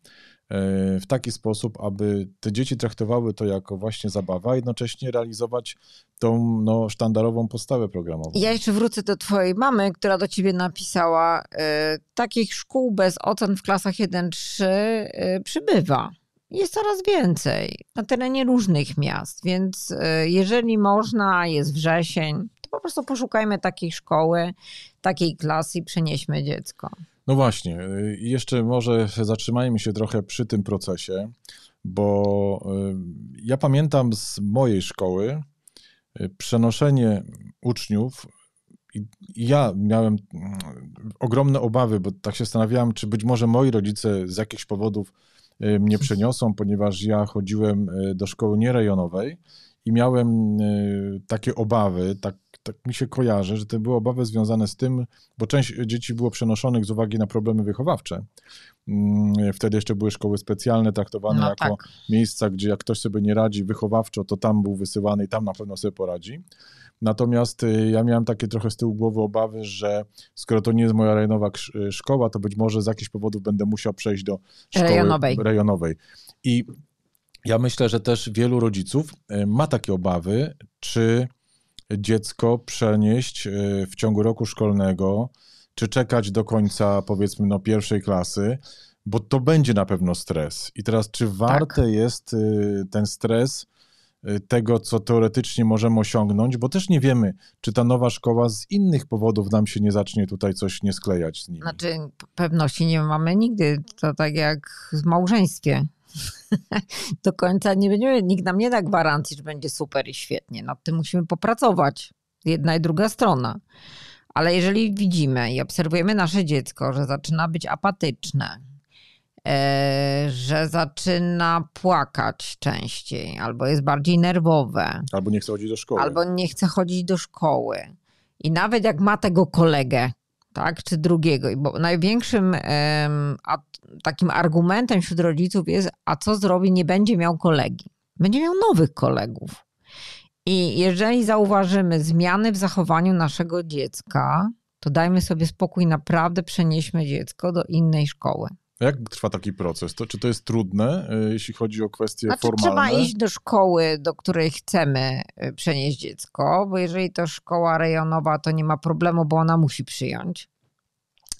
E, w taki sposób, aby te dzieci traktowały to jako właśnie zabawa, a jednocześnie realizować tą no, sztandarową postawę programową. Ja
jeszcze wrócę do twojej mamy, która do ciebie napisała, e, takich szkół bez ocen w klasach 1-3 e, przybywa jest coraz więcej na terenie różnych miast, więc jeżeli można, jest wrzesień, to po prostu poszukajmy takiej szkoły, takiej klasy i przenieśmy dziecko.
No właśnie, y, jeszcze może zatrzymajmy się trochę przy tym procesie, bo y, ja pamiętam z mojej szkoły y, przenoszenie uczniów. I ja miałem mm, ogromne obawy, bo tak się zastanawiałem, czy być może moi rodzice z jakichś powodów mnie [LAUGHS] przeniosą, ponieważ ja chodziłem do szkoły nierejonowej i miałem takie obawy, tak, tak mi się kojarzy, że to były obawy związane z tym, bo część dzieci było przenoszonych z uwagi na problemy wychowawcze. Mm, wtedy jeszcze były szkoły specjalne traktowane no, jako tak. miejsca, gdzie jak ktoś sobie nie radzi wychowawczo, to tam był wysyłany i tam na pewno sobie poradzi. Natomiast y, ja miałem takie trochę z tyłu głowy obawy, że skoro to nie jest moja rejonowa y, szkoła, to być może z jakichś powodów będę musiał przejść do szkoły rejonowej. rejonowej. I ja myślę, że też wielu rodziców y, ma takie obawy, czy dziecko przenieść y, w ciągu roku szkolnego, czy czekać do końca, powiedzmy, no, pierwszej klasy, bo to będzie na pewno stres. I teraz, czy warte tak. jest y, ten stres y, tego, co teoretycznie możemy osiągnąć, bo też nie wiemy, czy ta nowa szkoła z innych powodów nam się nie zacznie tutaj coś nie sklejać z nimi.
Znaczy, pewności nie mamy nigdy. To tak jak w małżeństwie. [LAUGHS] do końca nie będziemy, nikt nam nie da gwarancji, że będzie super i świetnie. Nad tym musimy popracować. Jedna i druga strona. Ale jeżeli widzimy i obserwujemy nasze dziecko, że zaczyna być apatyczne, e, że zaczyna płakać częściej, albo jest bardziej nerwowe, albo nie chce chodzić do szkoły, albo nie chce chodzić do szkoły. I nawet jak ma tego kolegę, tak, czy drugiego. Bo największym a, takim argumentem wśród rodziców jest, a co zrobi, nie będzie miał kolegi. Będzie miał nowych kolegów. I jeżeli zauważymy zmiany w zachowaniu naszego dziecka, to dajmy sobie spokój, naprawdę przenieśmy dziecko do innej szkoły.
Jak trwa taki proces? To, czy to jest trudne, e, jeśli chodzi o kwestie znaczy, formalne? Trzeba iść do
szkoły, do której chcemy e, przenieść dziecko, bo jeżeli to szkoła rejonowa, to nie ma problemu, bo ona musi przyjąć.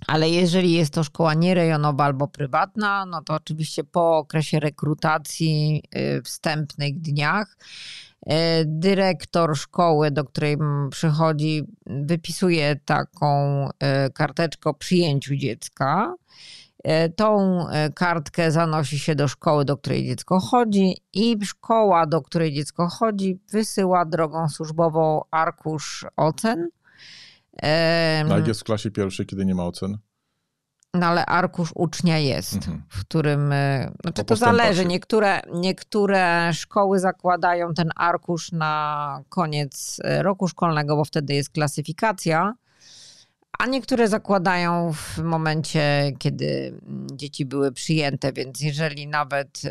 Ale jeżeli jest to szkoła nierejonowa albo prywatna, no to oczywiście po okresie rekrutacji e, wstępnych dniach dyrektor szkoły, do której przychodzi, wypisuje taką karteczkę o przyjęciu dziecka. E, tą e, kartkę zanosi się do szkoły, do której dziecko chodzi, i szkoła, do której dziecko chodzi, wysyła drogą służbową arkusz ocen. No, jak
jest w klasie pierwszej, kiedy nie ma ocen?
No ale arkusz ucznia jest, mhm. w którym. E, znaczy to zależy. Niektóre, niektóre szkoły zakładają ten arkusz na koniec roku szkolnego, bo wtedy jest klasyfikacja a niektóre zakładają w momencie, kiedy mm, dzieci były przyjęte, więc jeżeli nawet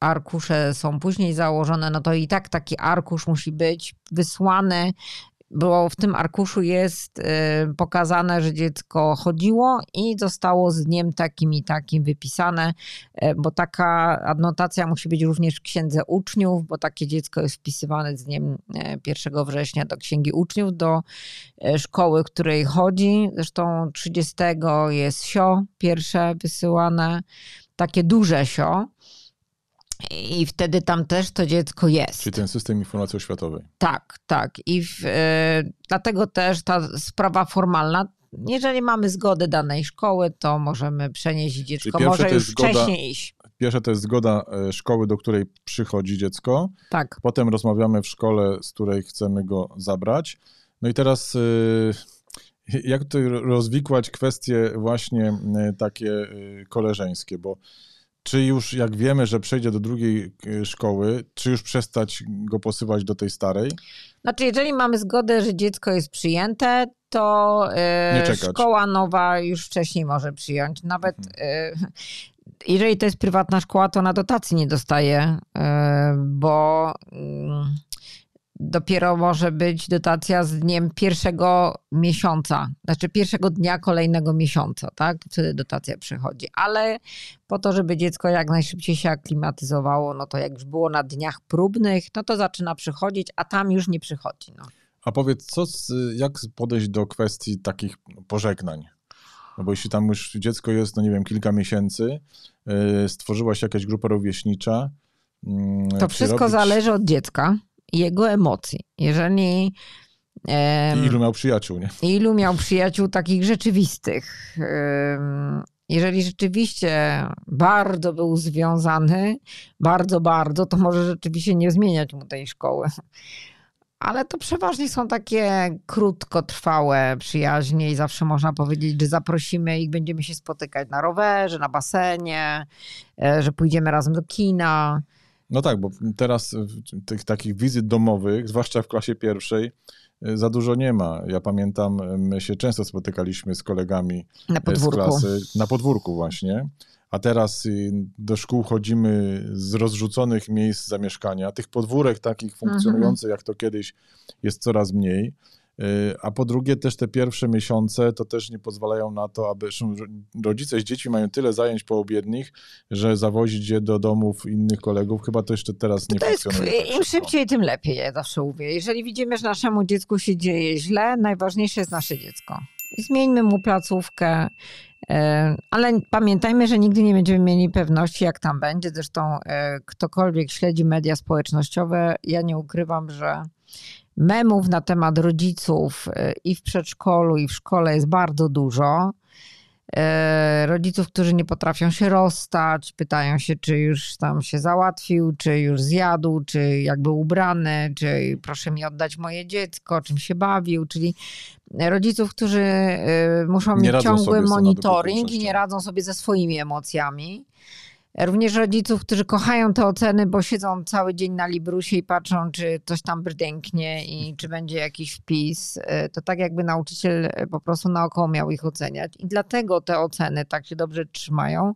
arkusze są później założone, no to i tak taki arkusz musi być wysłany bo w tym arkuszu jest y, pokazane, że dziecko chodziło i zostało z dniem takim i takim wypisane, y, bo taka adnotacja musi być również w księdze uczniów, bo takie dziecko jest wpisywane z dniem 1 y, września do księgi uczniów, do szkoły, której chodzi. Zresztą 30 jest sio pierwsze wysyłane, takie duże sio. I wtedy tam też to dziecko
jest. Czyli ten system informacji oświatowej.
Tak, tak. I w, y, dlatego też ta sprawa formalna jeżeli mamy zgodę danej szkoły, to możemy przenieść dziecko, może już zgoda, wcześniej iść.
Pierwsze to jest zgoda e, szkoły, do której przychodzi dziecko. Tak. Potem rozmawiamy w szkole, z której chcemy go zabrać. No i teraz e, jak tutaj rozwikłać kwestie właśnie takie koleżeńskie, bo czy już jak wiemy, że przejdzie do drugiej e, szkoły, czy już przestać go posyłać do tej starej?
Znaczy, jeżeli mamy zgodę, że dziecko jest przyjęte, to yy, szkoła nowa już wcześniej może przyjąć. Nawet yy, jeżeli to jest prywatna szkoła, to na dotacji nie dostaje, yy, bo mm, dopiero może być dotacja z dniem pierwszego miesiąca, znaczy pierwszego dnia kolejnego miesiąca, tak? Wtedy dotacja przychodzi. Ale po to, żeby dziecko jak najszybciej się aklimatyzowało, no to jak już było na dniach próbnych, no to zaczyna przychodzić, a tam już nie przychodzi. No.
A powiedz, co, z, jak podejść do kwestii takich pożegnań? No bo jeśli tam już dziecko jest, no nie wiem, kilka miesięcy, y, stworzyłaś stworzyła się jakaś grupa rówieśnicza. Mm, to wszystko robić... zależy
od dziecka jego emocji. Jeżeli i ilu miał przyjaciół, nie? Ilu miał przyjaciół takich rzeczywistych. Jeżeli rzeczywiście bardzo był związany, bardzo, bardzo, to może rzeczywiście nie zmieniać mu tej szkoły. Ale to przeważnie są takie krótkotrwałe przyjaźnie i zawsze można powiedzieć, że zaprosimy ich, będziemy się spotykać na rowerze, na basenie, e, że pójdziemy razem do kina
no tak, bo teraz tych takich wizyt domowych, zwłaszcza w klasie pierwszej, y, za dużo nie ma. Ja pamiętam, y, my się często spotykaliśmy z kolegami na y, z klasy na podwórku właśnie. A teraz do szkół chodzimy z rozrzuconych miejsc zamieszkania. Tych podwórek takich mhm. funkcjonujących, mhm. jak to kiedyś, jest coraz mniej. Y, a po drugie, też te pierwsze miesiące to też nie pozwalają na to, aby rodzice z dzieci mają tyle zajęć poobiednich, że zawozić je do domów innych kolegów. Chyba to jeszcze teraz nie to funkcjonuje. Jest, tak Im
szybciej, tym lepiej, ja zawsze mówię. Jeżeli widzimy, że naszemu dziecku się dzieje źle, najważniejsze jest nasze dziecko. Zmieńmy mu placówkę, y, ale pamiętajmy, że nigdy nie będziemy mieli pewności, jak tam będzie. Zresztą y, ktokolwiek śledzi media społecznościowe, ja nie ukrywam, że memów na temat rodziców e, i w przedszkolu, i w szkole jest bardzo dużo. E, rodziców, którzy nie potrafią się rozstać, pytają się, czy już tam się załatwił, czy już zjadł, czy jakby ubrany, czy proszę mi oddać moje dziecko, czym się bawił. Czyli rodziców, którzy e, muszą mieć ciągły monitoring i nie radzą sobie ze swoimi emocjami. Również rodziców, którzy kochają te oceny, bo siedzą cały dzień na Librusie i patrzą, czy coś tam brdęknie i czy będzie jakiś wpis. Y, to tak jakby nauczyciel y, po prostu naokoło miał ich oceniać. I dlatego te oceny tak się dobrze trzymają,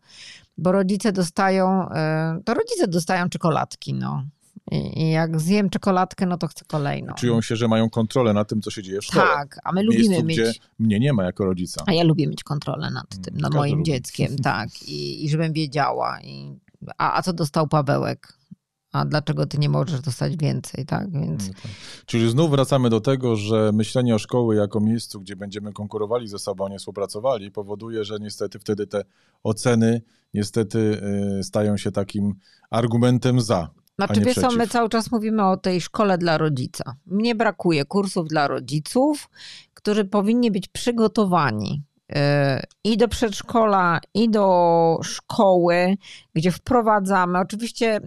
bo rodzice dostają, y, to rodzice dostają czekoladki, no. I, jak zjem czekoladkę, no to chcę kolejną. Czują
się, że mają kontrolę nad tym, co się dzieje w szkole. Tak, a my lubimy miejscu, mieć... Gdzie mnie nie ma jako rodzica. A ja
lubię mieć kontrolę nad tym, mm, nad Każdy moim lubi. dzieckiem, [LAUGHS] tak. I, I żebym wiedziała. I, a, a co dostał Pawełek? a dlaczego ty nie możesz dostać więcej, tak? Więc... Mm, tak.
Czyli znów wracamy do tego, że myślenie o szkoły jako miejscu, gdzie będziemy konkurowali ze sobą, a nie współpracowali, powoduje, że niestety wtedy te oceny niestety y, stają się takim argumentem za. Znaczy, wiesz, przeciw. my cały
czas mówimy o tej szkole dla rodzica. Mnie brakuje kursów dla rodziców, którzy powinni być przygotowani y, i do przedszkola, i do szkoły, gdzie wprowadzamy. Oczywiście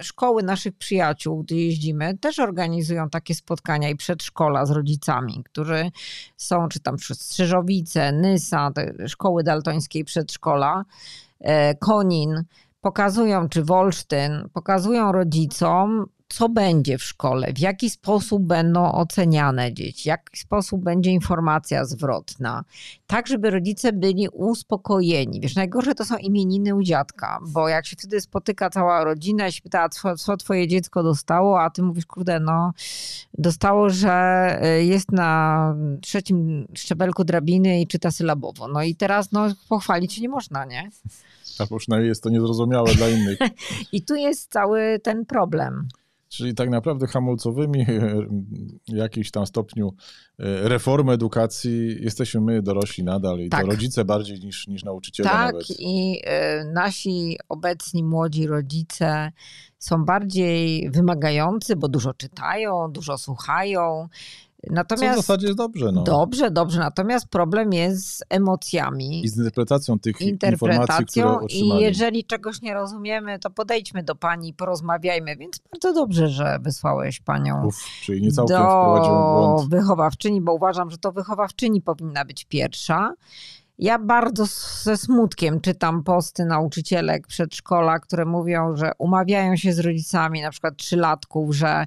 y, szkoły naszych przyjaciół, gdy jeździmy, też organizują takie spotkania i przedszkola z rodzicami, którzy są, czy tam Strzyżowice, Nysa, szkoły daltońskiej przedszkola, y, Konin pokazują, czy Wolsztyn, pokazują rodzicom co będzie w szkole, w jaki sposób będą oceniane dzieci, w jaki sposób będzie informacja zwrotna, tak żeby rodzice byli uspokojeni. Wiesz, najgorsze to są imieniny u dziadka, bo jak się wtedy spotyka cała rodzina i się pyta, co, co twoje dziecko dostało, a ty mówisz, kurde, no dostało, że e, jest na trzecim szczebelku drabiny i czyta sylabowo. No i teraz no, pochwalić się nie można, nie?
A przynajmniej jest to niezrozumiałe dla innych.
[LAUGHS] I tu jest cały ten problem.
Czyli tak naprawdę hamulcowymi [LAUGHS] w jakimś tam stopniu e, reform edukacji jesteśmy my dorośli nadal i tak. to rodzice bardziej niż, niż nauczyciele. Tak, nawet.
i e, nasi obecni młodzi rodzice są bardziej wymagający, bo dużo czytają, dużo słuchają Natomiast, Co w zasadzie jest dobrze. No. Dobrze, dobrze. Natomiast problem jest z emocjami. I
z interpretacją tych interpretacją, informacji, które otrzymali. I jeżeli
czegoś nie rozumiemy, to podejdźmy do pani, porozmawiajmy. Więc bardzo dobrze, że wysłałeś panią Uf,
czyli nie całkiem do błąd.
wychowawczyni, bo uważam, że to wychowawczyni powinna być pierwsza. Ja bardzo ze smutkiem czytam posty nauczycielek przedszkola, które mówią, że umawiają się z rodzicami, na przykład trzylatków, że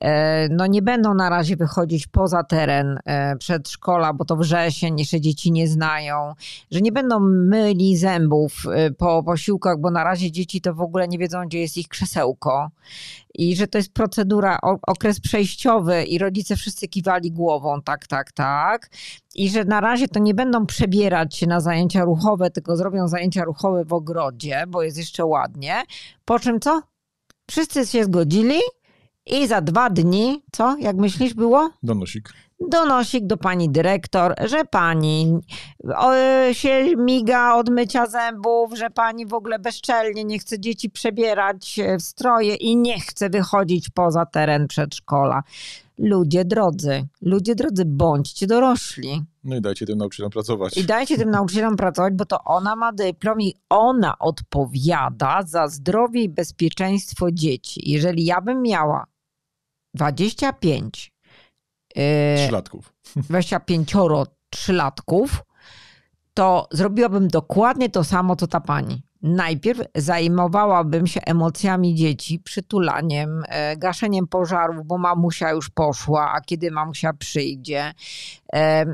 e, no nie będą na razie wychodzić poza teren e, przedszkola, bo to wrzesień, jeszcze dzieci nie znają, że nie będą myli zębów e, po posiłkach, bo na razie dzieci to w ogóle nie wiedzą, gdzie jest ich krzesełko i że to jest procedura, okres przejściowy i rodzice wszyscy kiwali głową, tak, tak, tak. I że na razie to nie będą przebierać się na zajęcia ruchowe, tylko zrobią zajęcia ruchowe w ogrodzie, bo jest jeszcze ładnie. Po czym co? Wszyscy się zgodzili i za dwa dni, co? Jak myślisz, było? Donosik donosik do pani dyrektor, że pani się miga od mycia zębów, że pani w ogóle bezczelnie nie chce dzieci przebierać e, w stroje i nie chce wychodzić poza teren przedszkola. Ludzie drodzy, ludzie drodzy, bądźcie
dorośli. No i dajcie tym nauczycielom pracować. I dajcie
tym nauczycielom pracować, bo to ona ma dyplom i ona odpowiada za zdrowie i bezpieczeństwo dzieci. Jeżeli ja bym miała 25 Trzylatków. Yy, 25 trzylatków, to zrobiłabym dokładnie to samo, co ta pani. Najpierw zajmowałabym się emocjami dzieci, przytulaniem, e, gaszeniem pożarów, bo mamusia już poszła, a kiedy mamusia przyjdzie, e,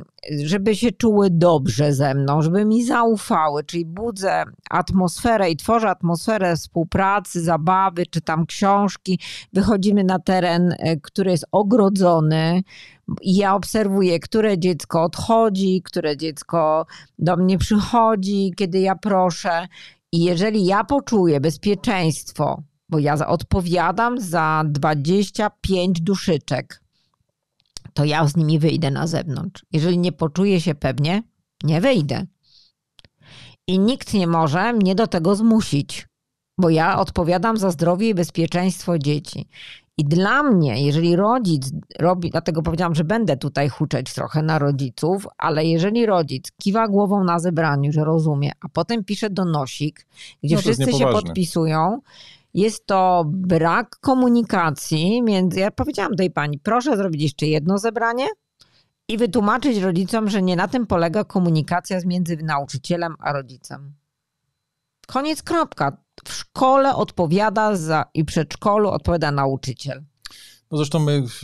żeby się czuły dobrze ze mną, żeby mi zaufały, czyli budzę atmosferę i tworzę atmosferę współpracy, zabawy, czytam książki, wychodzimy na teren, e, który jest ogrodzony, i ja obserwuję, które dziecko odchodzi, które dziecko do mnie przychodzi, kiedy ja proszę. I jeżeli ja poczuję bezpieczeństwo, bo ja odpowiadam za 25 duszyczek, to ja z nimi wyjdę na zewnątrz. Jeżeli nie poczuję się pewnie, nie wyjdę. I nikt nie może mnie do tego zmusić, bo ja odpowiadam za zdrowie i bezpieczeństwo dzieci. I dla mnie, jeżeli rodzic robi, dlatego powiedziałam, że będę tutaj huczeć trochę na rodziców, ale jeżeli rodzic kiwa głową na zebraniu, że rozumie, a potem pisze donosik, gdzie no wszyscy się podpisują, jest to brak komunikacji między. Ja powiedziałam tej pani, proszę zrobić jeszcze jedno zebranie, i wytłumaczyć rodzicom, że nie na tym polega komunikacja między nauczycielem a rodzicem. Koniec, kropka w szkole odpowiada za i przedszkolu odpowiada nauczyciel.
No zresztą my w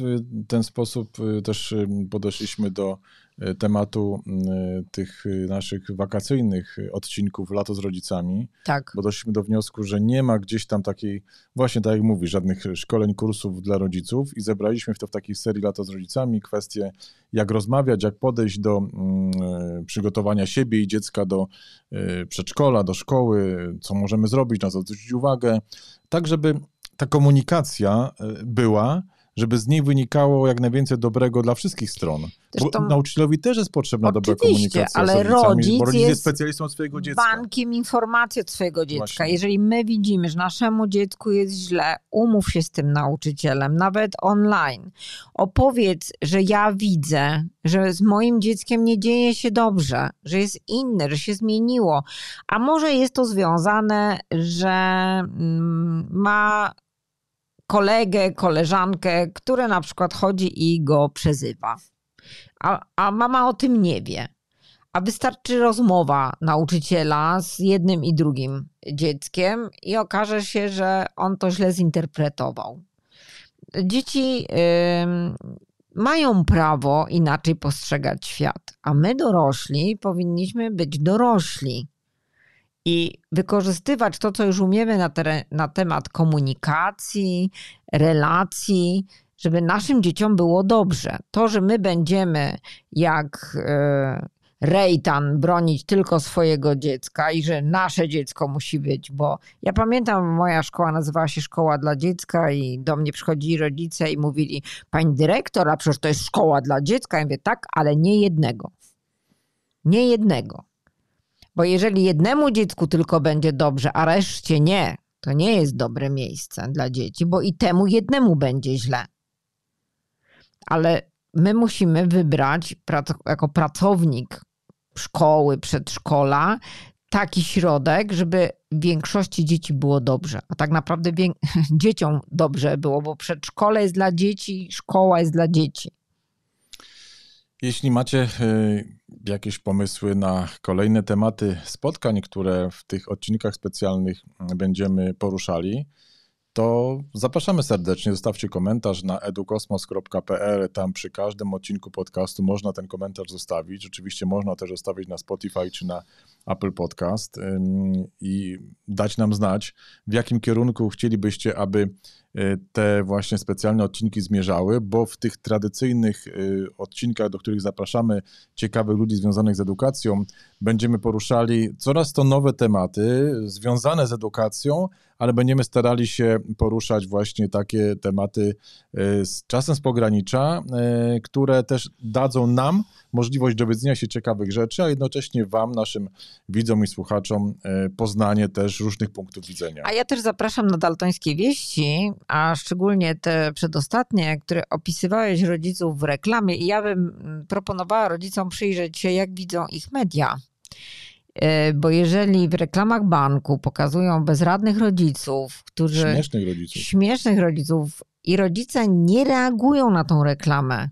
ten sposób y, też y, podeszliśmy do E, tematu e, tych e, naszych wakacyjnych odcinków Lato z rodzicami. Tak. Bo doszliśmy do wniosku, że nie ma gdzieś tam takiej, właśnie tak jak mówisz, żadnych szkoleń, kursów dla rodziców i zebraliśmy w to w takiej serii Lato z rodzicami kwestie, jak rozmawiać, jak podejść do mm, przygotowania siebie i dziecka do przedszkola, do szkoły, co możemy zrobić, na co zwrócić uwagę, tak żeby ta komunikacja była, żeby z niej wynikało jak najwięcej dobrego dla wszystkich stron. Zresztą, nauczycielowi też jest potrzebna dobra komunikacja ale z rodzic, bo rodzic jest, jest specjalistą swojego dziecka.
bankiem informacji od swojego dziecka. Właśnie. Jeżeli my widzimy, że naszemu dziecku jest źle, umów się z tym nauczycielem, nawet online. Opowiedz, że ja widzę, że z moim dzieckiem nie dzieje się dobrze, że jest inne, że się zmieniło. A może jest to związane, że mm, ma kolegę, koleżankę, który na przykład chodzi i go przezywa. A, a mama o tym nie wie. A wystarczy rozmowa nauczyciela z jednym i drugim dzieckiem, i okaże się, że on to źle zinterpretował. Dzieci yy, mają prawo inaczej postrzegać świat, a my dorośli powinniśmy być dorośli i wykorzystywać to, co już umiemy na, na temat komunikacji, relacji, żeby naszym dzieciom było dobrze. To, że my będziemy jak e, Rejtan bronić tylko swojego dziecka i że nasze dziecko musi być, bo ja pamiętam, moja szkoła nazywała się Szkoła dla Dziecka i do mnie przychodzili rodzice i mówili, pani dyrektor, a przecież to jest szkoła dla dziecka. Ja mówię, tak, ale nie jednego. Nie jednego. Bo jeżeli jednemu dziecku tylko będzie dobrze, a reszcie nie, to nie jest dobre miejsce dla dzieci, bo i temu jednemu będzie źle. Ale my musimy wybrać jako pracownik szkoły, przedszkola taki środek, żeby większości dzieci było dobrze. A tak naprawdę [LAUGHS] dzieciom dobrze było, bo przedszkole jest dla dzieci, szkoła jest dla dzieci.
Jeśli macie y, jakieś pomysły na kolejne tematy spotkań, które w tych odcinkach specjalnych będziemy poruszali, to zapraszamy serdecznie. Zostawcie komentarz na edukosmos.pl. Tam przy każdym odcinku podcastu można ten komentarz zostawić. Oczywiście można też zostawić na Spotify czy na Apple Podcast i dać nam znać, w jakim kierunku chcielibyście, aby Y, te właśnie specjalne odcinki zmierzały, bo w tych tradycyjnych y, odcinkach, do których zapraszamy ciekawych ludzi związanych z edukacją, będziemy poruszali coraz to nowe tematy związane z edukacją, ale będziemy starali się poruszać właśnie takie tematy y, z czasem z pogranicza, które też dadzą nam możliwość dowiedzenia się ciekawych rzeczy, a jednocześnie Wam, naszym widzom i słuchaczom, poznanie też różnych punktów widzenia. A
ja też zapraszam na Daltońskie Wieści, a szczególnie te przedostatnie, które opisywałeś rodziców w reklamie, i ja bym mm, proponowała rodzicom przyjrzeć się, jak widzą ich media. E, bo jeżeli w reklamach banku pokazują bezradnych rodziców, którzy. Śmiesznych rodziców. Śmiesznych rodziców, i rodzice nie reagują na tą reklamę,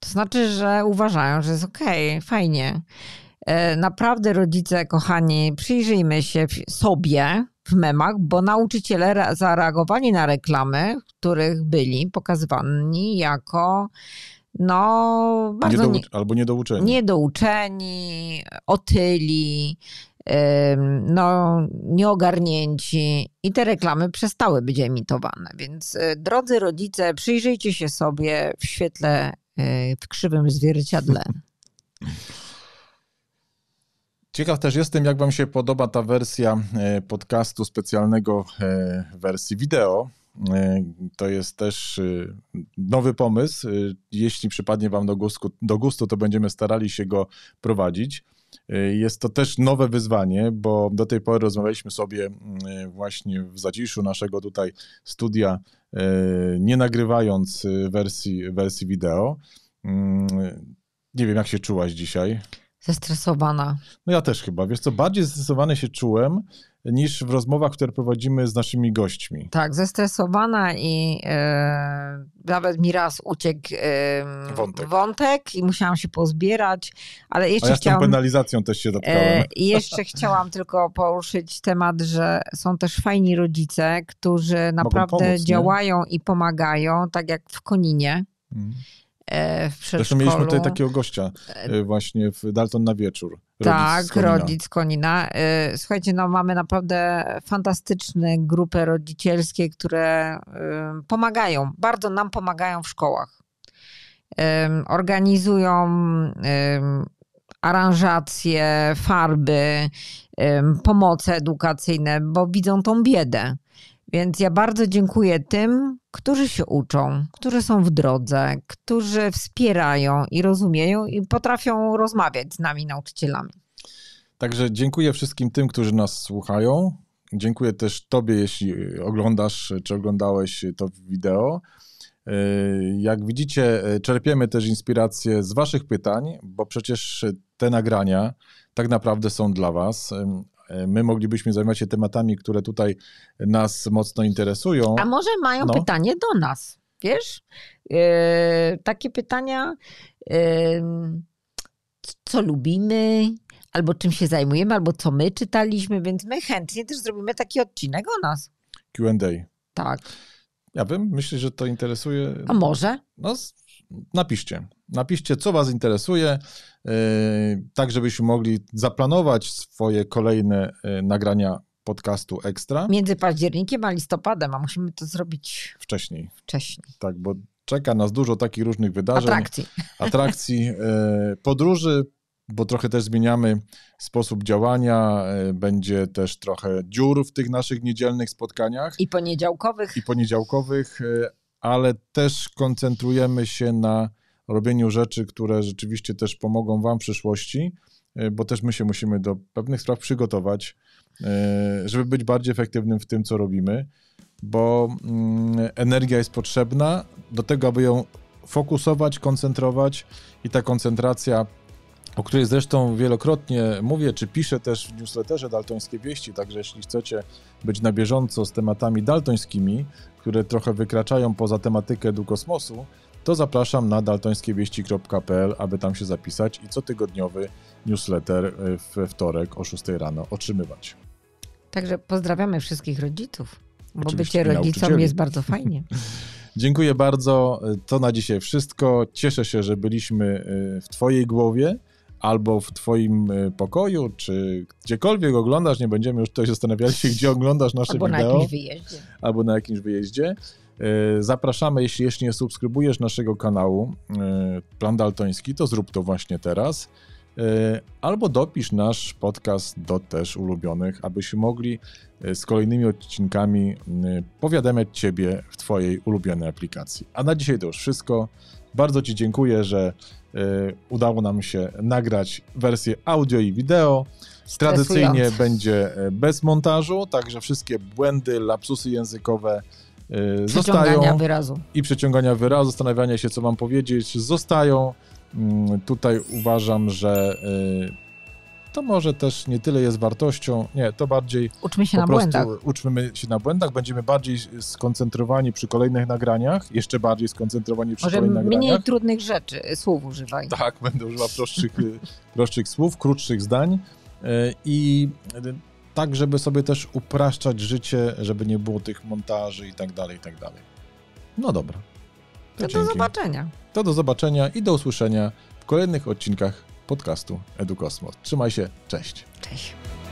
to znaczy, że uważają, że jest okej, okay, fajnie. E, naprawdę, rodzice, kochani, przyjrzyjmy się sobie, w memach, bo nauczyciele zareagowali na reklamy, w których byli pokazywani jako no bardzo nie,
albo niedouczeni.
Niedouczeni, otyli, no nieogarnięci i te reklamy przestały być emitowane. Więc e, drodzy rodzice, przyjrzyjcie się sobie w świetle,
e, w krzywym zwierciadle. [LAUGHS] Ciekaw też jestem, jak Wam się podoba ta wersja e, podcastu specjalnego w e, wersji wideo. E, to jest też nowy pomysł. Jeśli przypadnie Wam do gustu, do gustu, to będziemy starali się go prowadzić. Jest to też nowe wyzwanie, bo do tej pory rozmawialiśmy sobie mm, właśnie w zaciszu naszego tutaj studia, nie nagrywając wersji, wersji wideo. Mm, nie wiem, jak się czułaś dzisiaj. Zestresowana. No ja też chyba. Wiesz co, bardziej zestresowany się czułem niż w rozmowach, które prowadzimy z naszymi gośćmi. Tak,
zestresowana i e, nawet mi raz uciekł e, wątek. wątek. i musiałam się pozbierać, ale jeszcze A ja chciałam... z tą
penalizacją też się dotknąłem. E, I jeszcze
chciałam tylko poruszyć temat, że są też fajni rodzice, którzy naprawdę pomóc, działają nie? i pomagają, tak jak w Koninie. Mm. E, w przedszkolu. Zresztą mieliśmy tutaj takiego
gościa e, e, właśnie w Dalton na wieczór. Rodzic tak, Konina. rodzic
Konina. Słuchajcie, no mamy naprawdę fantastyczne grupy rodzicielskie, które pomagają, bardzo nam pomagają w szkołach. Organizują aranżacje, farby, pomoce edukacyjne, bo widzą tą biedę. Więc ja bardzo dziękuję tym, którzy się uczą, którzy są w drodze, którzy wspierają i rozumieją i potrafią rozmawiać z nami, nauczycielami.
Także dziękuję wszystkim tym, którzy nas słuchają. Dziękuję też Tobie, jeśli oglądasz czy oglądałeś to wideo. E, jak widzicie, czerpiemy też inspirację z Waszych pytań, bo przecież te nagrania tak naprawdę są dla Was, E, my moglibyśmy zajmować się tematami, które tutaj nas mocno interesują. A może mają no.
pytanie do nas, wiesz? Yy, takie pytania, yy, co lubimy, albo czym się zajmujemy, albo co my czytaliśmy, więc my chętnie też zrobimy taki odcinek o nas.
QA. Tak. Ja bym, myślę, że to interesuje. A może? No, napiszcie. Napiszcie, co Was interesuje, e, tak żebyśmy mogli zaplanować swoje kolejne e, nagrania podcastu ekstra.
Między październikiem a listopadem, a musimy to
zrobić wcześniej. Wcześniej. Tak, bo czeka nas dużo takich różnych wydarzeń. Atrakcji. [LAUGHS] Atrakcji, e, podróży, bo trochę też zmieniamy sposób działania. Będzie też trochę dziur w tych naszych niedzielnych spotkaniach. I poniedziałkowych. I poniedziałkowych, ale też koncentrujemy się na robieniu rzeczy, które rzeczywiście też pomogą Wam w przyszłości, e, bo też my się musimy do pewnych spraw przygotować, e, żeby być bardziej efektywnym w tym, co robimy, bo mm, energia jest potrzebna do tego, aby ją fokusować, koncentrować i ta koncentracja o której zresztą wielokrotnie mówię, czy piszę też w newsletterze Daltońskie Wieści, także jeśli chcecie być na bieżąco z tematami daltońskimi, które trochę wykraczają poza tematykę dukosmosu, to zapraszam na daltońskiewieści.pl, aby tam się zapisać i cotygodniowy newsletter we wtorek o 6 rano otrzymywać.
Także pozdrawiamy wszystkich rodziców, bo Oczywiście bycie rodzicom jest bardzo fajnie. [LAUGHS]
Dziękuję bardzo. E, to na dzisiaj wszystko. Cieszę się, że byliśmy e, w Twojej głowie albo w twoim y, pokoju, czy gdziekolwiek oglądasz, nie będziemy już tutaj zastanawiali się, [LAUGHS] gdzie oglądasz nasze albo wideo. Albo na jakimś wyjeździe. Albo na jakimś wyjeździe. Y, zapraszamy, jeśli jeszcze nie subskrybujesz naszego kanału y, Plan Daltoński, to zrób to właśnie teraz. Albo dopisz nasz podcast do też ulubionych, abyśmy mogli z kolejnymi odcinkami powiadamiać Ciebie w Twojej ulubionej aplikacji. A na dzisiaj to już wszystko. Bardzo Ci dziękuję, że y, udało nam się nagrać wersję audio i wideo. Tradycyjnie będzie e, bez montażu, także wszystkie błędy, lapsusy językowe y, zostają. Wyrazu. I przeciągania wyrazu, zastanawiania się, co mam powiedzieć, zostają. Y, tutaj uważam, że e, to może też nie tyle jest wartością, nie, to bardziej... Uczmy się na błędach. Uczmy się na błędach, będziemy bardziej skoncentrowani przy kolejnych nagraniach, jeszcze bardziej skoncentrowani przy może kolejnych nagraniach. Może mniej
trudnych rzeczy, y, słów używaj.
[LAUGHS] Tak, będę używał prostszych, y, prostszych słów, krótszych zdań e, i e, tak, żeby sobie też upraszczać życie, żeby nie było tych montaży i tak dalej, i tak dalej. No dobra. No to, to do zobaczenia. To do zobaczenia i do usłyszenia w kolejnych odcinkach podcastu EduKosmos. Trzymaj się, cześć. Cześć.